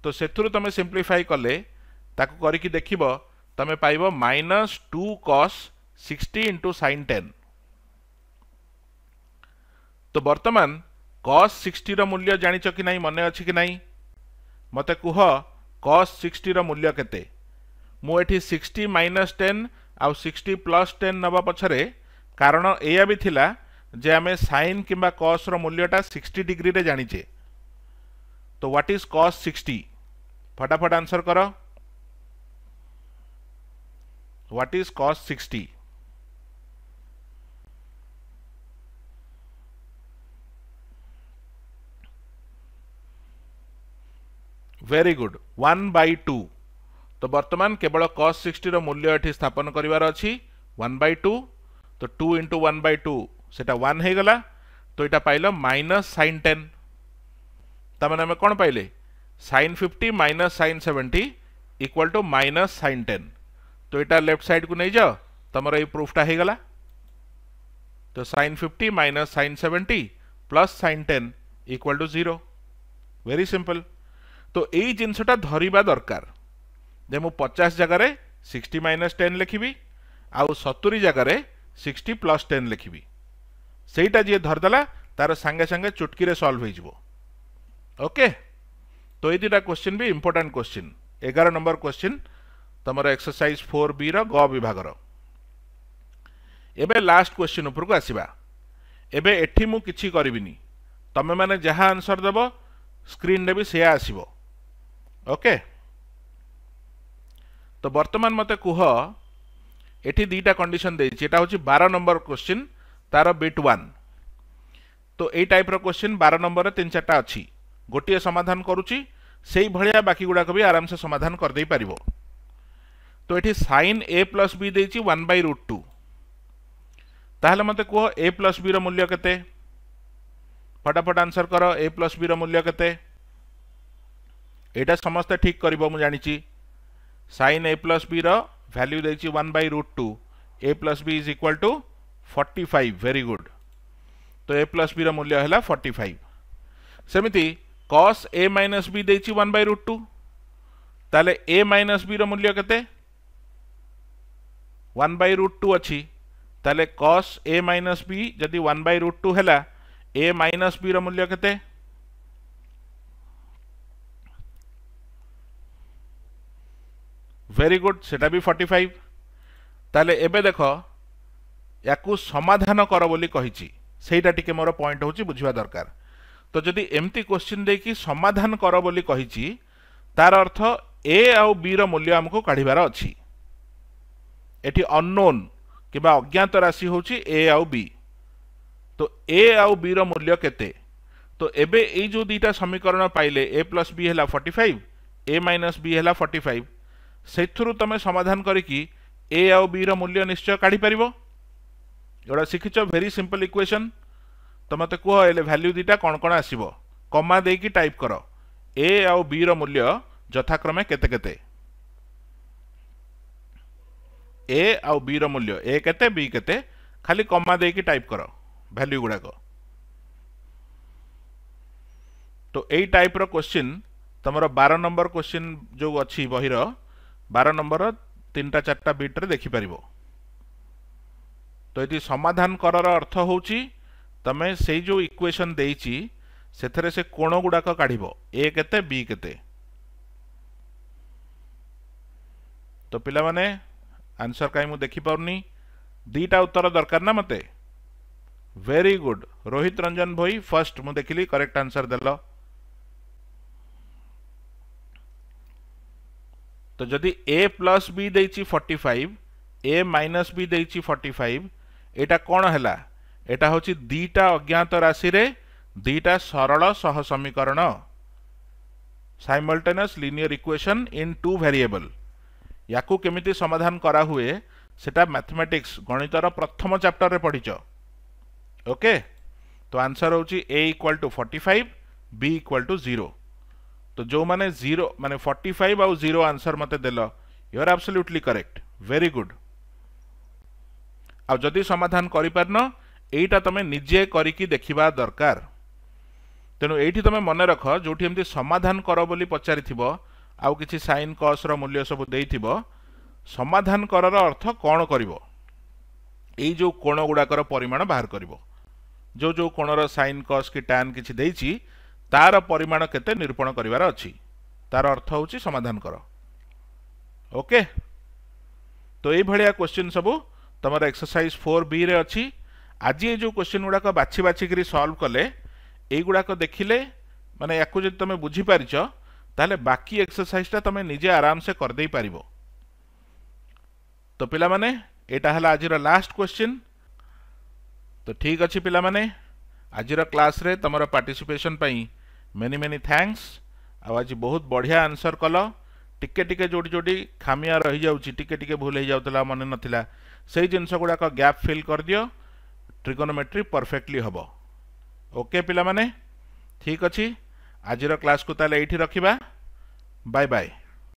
तो से तुम सीम्प्लीफाई कले ତାକୁ କରିକି ଦେଖିବ ତୁମେ ପାଇବ minus two cos sixty into sine ten ତ ବର୍ତ୍ତମାନ କସ୍ ସିକ୍ସଟିର ମୂଲ୍ୟ ଜାଣିଛ କି ନାହିଁ ମନେ ଅଛି କି ନାହିଁ ମୋତେ କୁହ କସ୍ ସିକ୍ସଟିର ମୂଲ୍ୟ କେତେ ମୁଁ ଏଠି ସିକ୍ସଟି ମାଇନସ୍ ଟେନ୍ ଆଉ ସିକ୍ସଟି ପ୍ଲସ୍ ଟେନ୍ ନେବା ପଛରେ କାରଣ ଏଇଆ ବି ଥିଲା ଯେ ଆମେ ସାଇନ୍ କିମ୍ବା କସ୍ର ମୂଲ୍ୟଟା ସିକ୍ସଟି ଡିଗ୍ରୀରେ ଜାଣିଛେ ତ ହ୍ୱାଟ୍ ଇଜ୍ କସ୍ ସିକ୍ସଟି ଫଟାଫଟ ଆନ୍ସର୍ କର what is cos 60 very good 1 by 2 तो बर्तमान केवल cos 60 मूल्य एठी स्थापन करिवार अछि 1 by 2 तो टू into वन by 2 सेटा 1 गला तो यहाँ पाइल माइनस सैन टेन त कौन पाइले sine fifty minus sine seventy equal to minus sine ten तो यहाँ लेफ्ट साइड को नहीं जाओ तुम ये प्रूफटा हो गला तो sine fifty minus sine seventy plus sine ten equal to zero very simple तो यही जिनसटा धरवा दरकार जे मु पचास जगार सिक्सटी माइनस टेन लिखी आउ सतुरी जगार सिक्सटी प्लस टेन लिखी से जी धरदेला तार सांगे सागे चुटकी सल्व होके ओके तो ये दुटा क्वेश्चन भी इंपोर्टां क्वेश्चन एगार नंबर क्वेश्चन ତୁମର ଏକ୍ସରସାଇଜ୍ ଫୋର୍ ବିର ଗ ବିଭାଗର ଏବେ ଲାଷ୍ଟ କ୍ୱେଶ୍ଚିନ୍ ଉପରକୁ ଆସିବା ଏବେ ଏଠି ମୁଁ କିଛି କରିବିନି ତୁମେମାନେ ଯାହା ଆନ୍ସର୍ ଦେବ ସ୍କ୍ରିନ୍ରେ ବି ସେୟା ଆସିବ ଓକେ ତ ବର୍ତ୍ତମାନ ମୋତେ କୁହ ଏଠି ଦୁଇଟା କଣ୍ଡିସନ୍ ଦେଇଛି ଏଇଟା ହେଉଛି ବାର ନମ୍ବର କ୍ୱେଶ୍ଚିନ୍ ତା'ର ବିଟ୍ ୱାନ୍ ତ ଏଇ ଟାଇପ୍ର କ୍ୱେଶ୍ଚିନ୍ ବାର ନମ୍ବରରେ ତିନି ଚାରିଟା ଅଛି ଗୋଟିଏ ସମାଧାନ କରୁଛି ସେଇଭଳିଆ ବାକିଗୁଡ଼ାକ ବି ଆରାମସେ ସମାଧାନ କରିଦେଇପାରିବ तो ये सैन ए प्लस बी दे वन बै रुट टू ताल मत कह ए प्लस बी रूल्य के फटाफट आंसर कर ए प्लस बी रूल्य के समस्ते ठीक कर जानी sine A plus B value दे one by root two A plus B is equal to forty five very good तो ए प्लस बी रूल्य है फर्टी फाइव सेमती कस ए माइनस बी दे वन बै रुट टू ताल A minus B रूल्य के one by root two ଅଛି ତାହେଲେ cos ଏ minus ବି ଯଦି one by root two ହେଲା ଏ ମାଇନସ୍ ବିର ମୂଲ୍ୟ କେତେ ভেরি গুড সেটা বি ফর্টি ফাইভ তাহলে এবে দেখ ইয়াকু সমাধান কর বলে কহিছি সেইটা টিকে মোর পয়েন্ট হচ্ছে বুঝবা দরকার তো যদি এমতি কোশ্চিন দেইকি সমাধান কর বলে কহিছি তার অর্থ এ আউ বি র মূল্য আমাকে কাঢ়িবার অছি এটি অননোন কিংবা অজ্ঞাত রাশি ହେଉଛି ଏ ଆଉ ବି ତ ଏ ଆଉ ବିର ମୂଲ୍ୟ କେତେ ତ ଏବେ ଏଇ ଯେଉଁ ଦୁଇଟା ସମୀକରଣ ପାଇଲେ ଏ ପ୍ଲସ୍ ବି ହେଲା forty five A minus B ହେଲା ଫର୍ଟି ଫାଇଭ୍ ସେଥିରୁ ତୁମେ ସମାଧାନ କରିକି ଏ ଆଉ ବିର ମୂଲ୍ୟ ନିଶ୍ଚୟ କାଢ଼ିପାରିବ ଏଗୁଡ଼ା ଶିଖିଛ ଭେରି ସିମ୍ପଲ୍ ଇକ୍ୱେସନ୍ ତ ମୋତେ କୁହ ହେଲେ ଭ୍ୟାଲ୍ୟୁ ଦୁଇଟା କ'ଣ କ'ଣ ଆସିବ କମା ଦେଇକି ଟାଇପ୍ କର ଏ ଆଉ ବିର ମୂଲ୍ୟ ଯଥାକ୍ରମେ କେତେ କେତେ ए आउ बी र मूल्य ए केते बी केते खाली कमा दे कि टाइप करो वैल्यू गुडा को तो ए टाइप रो क्वेश्चन तमरो 12 नंबर क्वेश्चन जो अछि बही रो 12 नंबर तीनटा चारटा बिट रे देखि परिबो तो यदि समाधान करर अर्थ होउची तमे सेइ जो इक्वेशन देइची सेथरे से कोण गुडा को काढिबो ए केते बी केते तो पिला माने ଆନ୍ସର କାହିଁ ମୁଁ ଦେଖିପାରୁନି ଦୁଇଟା ଉତ୍ତର ଦରକାର ନା ମୋତେ very good Rohit Ranjan Bhoi first ମୁଁ ଦେଖିଲି କରେକ୍ଟ ଆନ୍ସର ଦେଲ ତ ଯଦି ଏ ପ୍ଲସ୍ ବି ଦେଇଛି forty five A minus B ଦେଇଛି ଫର୍ଟି ଫାଇଭ୍ ଏଇଟା କ'ଣ ହେଲା ଏଇଟା ହେଉଛି ଦୁଇଟା ଅଜ୍ଞାତ ରାଶିରେ ଦୁଇଟା ସରଳ ସହ ସମୀକରଣ simultaneous linear equation in two variable ୟାକୁ କେମିତି ସମାଧାନ କରାହୁଏ সেটা ম্যাথমেটিক্স গণিতর প্রথম চ্যাপ্টরে পড়িছ ওকে তো আনসর হচ্ছে A equal to forty five B equal to zero তো যে জিরো মানে ফর্টি ফাইভ আউ জিরো আনসর মতো দেল your absolutely correct very good ଆଉ ଯଦି ସମାଧାନ କରିପାରୁନ ଏଇଟା ତୁମେ ନିଜେ କରିକି ଦେଖିବା ଦରକାର ତେଣୁ ଏଇଠି ତୁମେ ମନେ ରଖ ଯେଉଁଠି ଏମିତି ସମାଧାନ କର ବୋଲି ପଚାରିଥିବ ଆଉ କିଛି ସାଇନ୍ କସ୍ର ମୂଲ୍ୟ ସବୁ ଦେଇଥିବ ସମାଧାନ କରର ଅର୍ଥ କ'ଣ କରିବ ଏଇ ଯେଉଁ କୋଣ ଗୁଡ଼ାକର ପରିମାଣ ବାହାର କରିବ ଯେଉଁ ଯେଉଁ କୋଣର ସାଇନ୍ କସ୍ କି ଟ୍ୟାନ୍ କିଛି ଦେଇଛି ତାର ପରିମାଣ କେତେ ନିରୂପଣ କରିବାର ଅଛି ତାର ଅର୍ଥ ହେଉଛି ସମାଧାନ କର ଓକେ ତ ଏଇଭଳିଆ କ୍ୱେଶ୍ଚିନ୍ ସବୁ ତୁମର ଏକ୍ସରସାଇଜ୍ ଫୋର୍ ବିରେ ଅଛି ଆଜି ଏଇ ଯେଉଁ କ୍ୱେଶ୍ଚିନ୍ ଗୁଡ଼ାକ ବାଛି ବାଛିକିରି ସଲ୍ଭ କଲେ ଏଇଗୁଡ଼ାକ ଦେଖିଲେ ମାନେ ୟାକୁ ଯଦି ତୁମେ ବୁଝିପାରିଛ ताले बाकी एक्सरसाइजटा तुम निजे आराम से कर दे पार तो पाने आज लास्ट क्वेश्चन तो ठीक अच्छे पाने आज क्लास रे तुमर पार्टिसिपेशन पर मेनि मेनि थैंक्स आज बहुत बढ़िया आंसर कल टिके टिके जोड़ी जोड़ी खामिया रही जाऊँच टिके टिके भूल हो जाता मन ना से जिनसगुड़ाक गैप फिल कर दियो ट्रिगोनोमेट्री परफेक्टली हम ओके पाने ठीक अच्छी ଆଜିର କ୍ଲାସ୍କୁ ତାହେଲେ ଏଇଠି ରଖିବା ବାଏ ବାଏ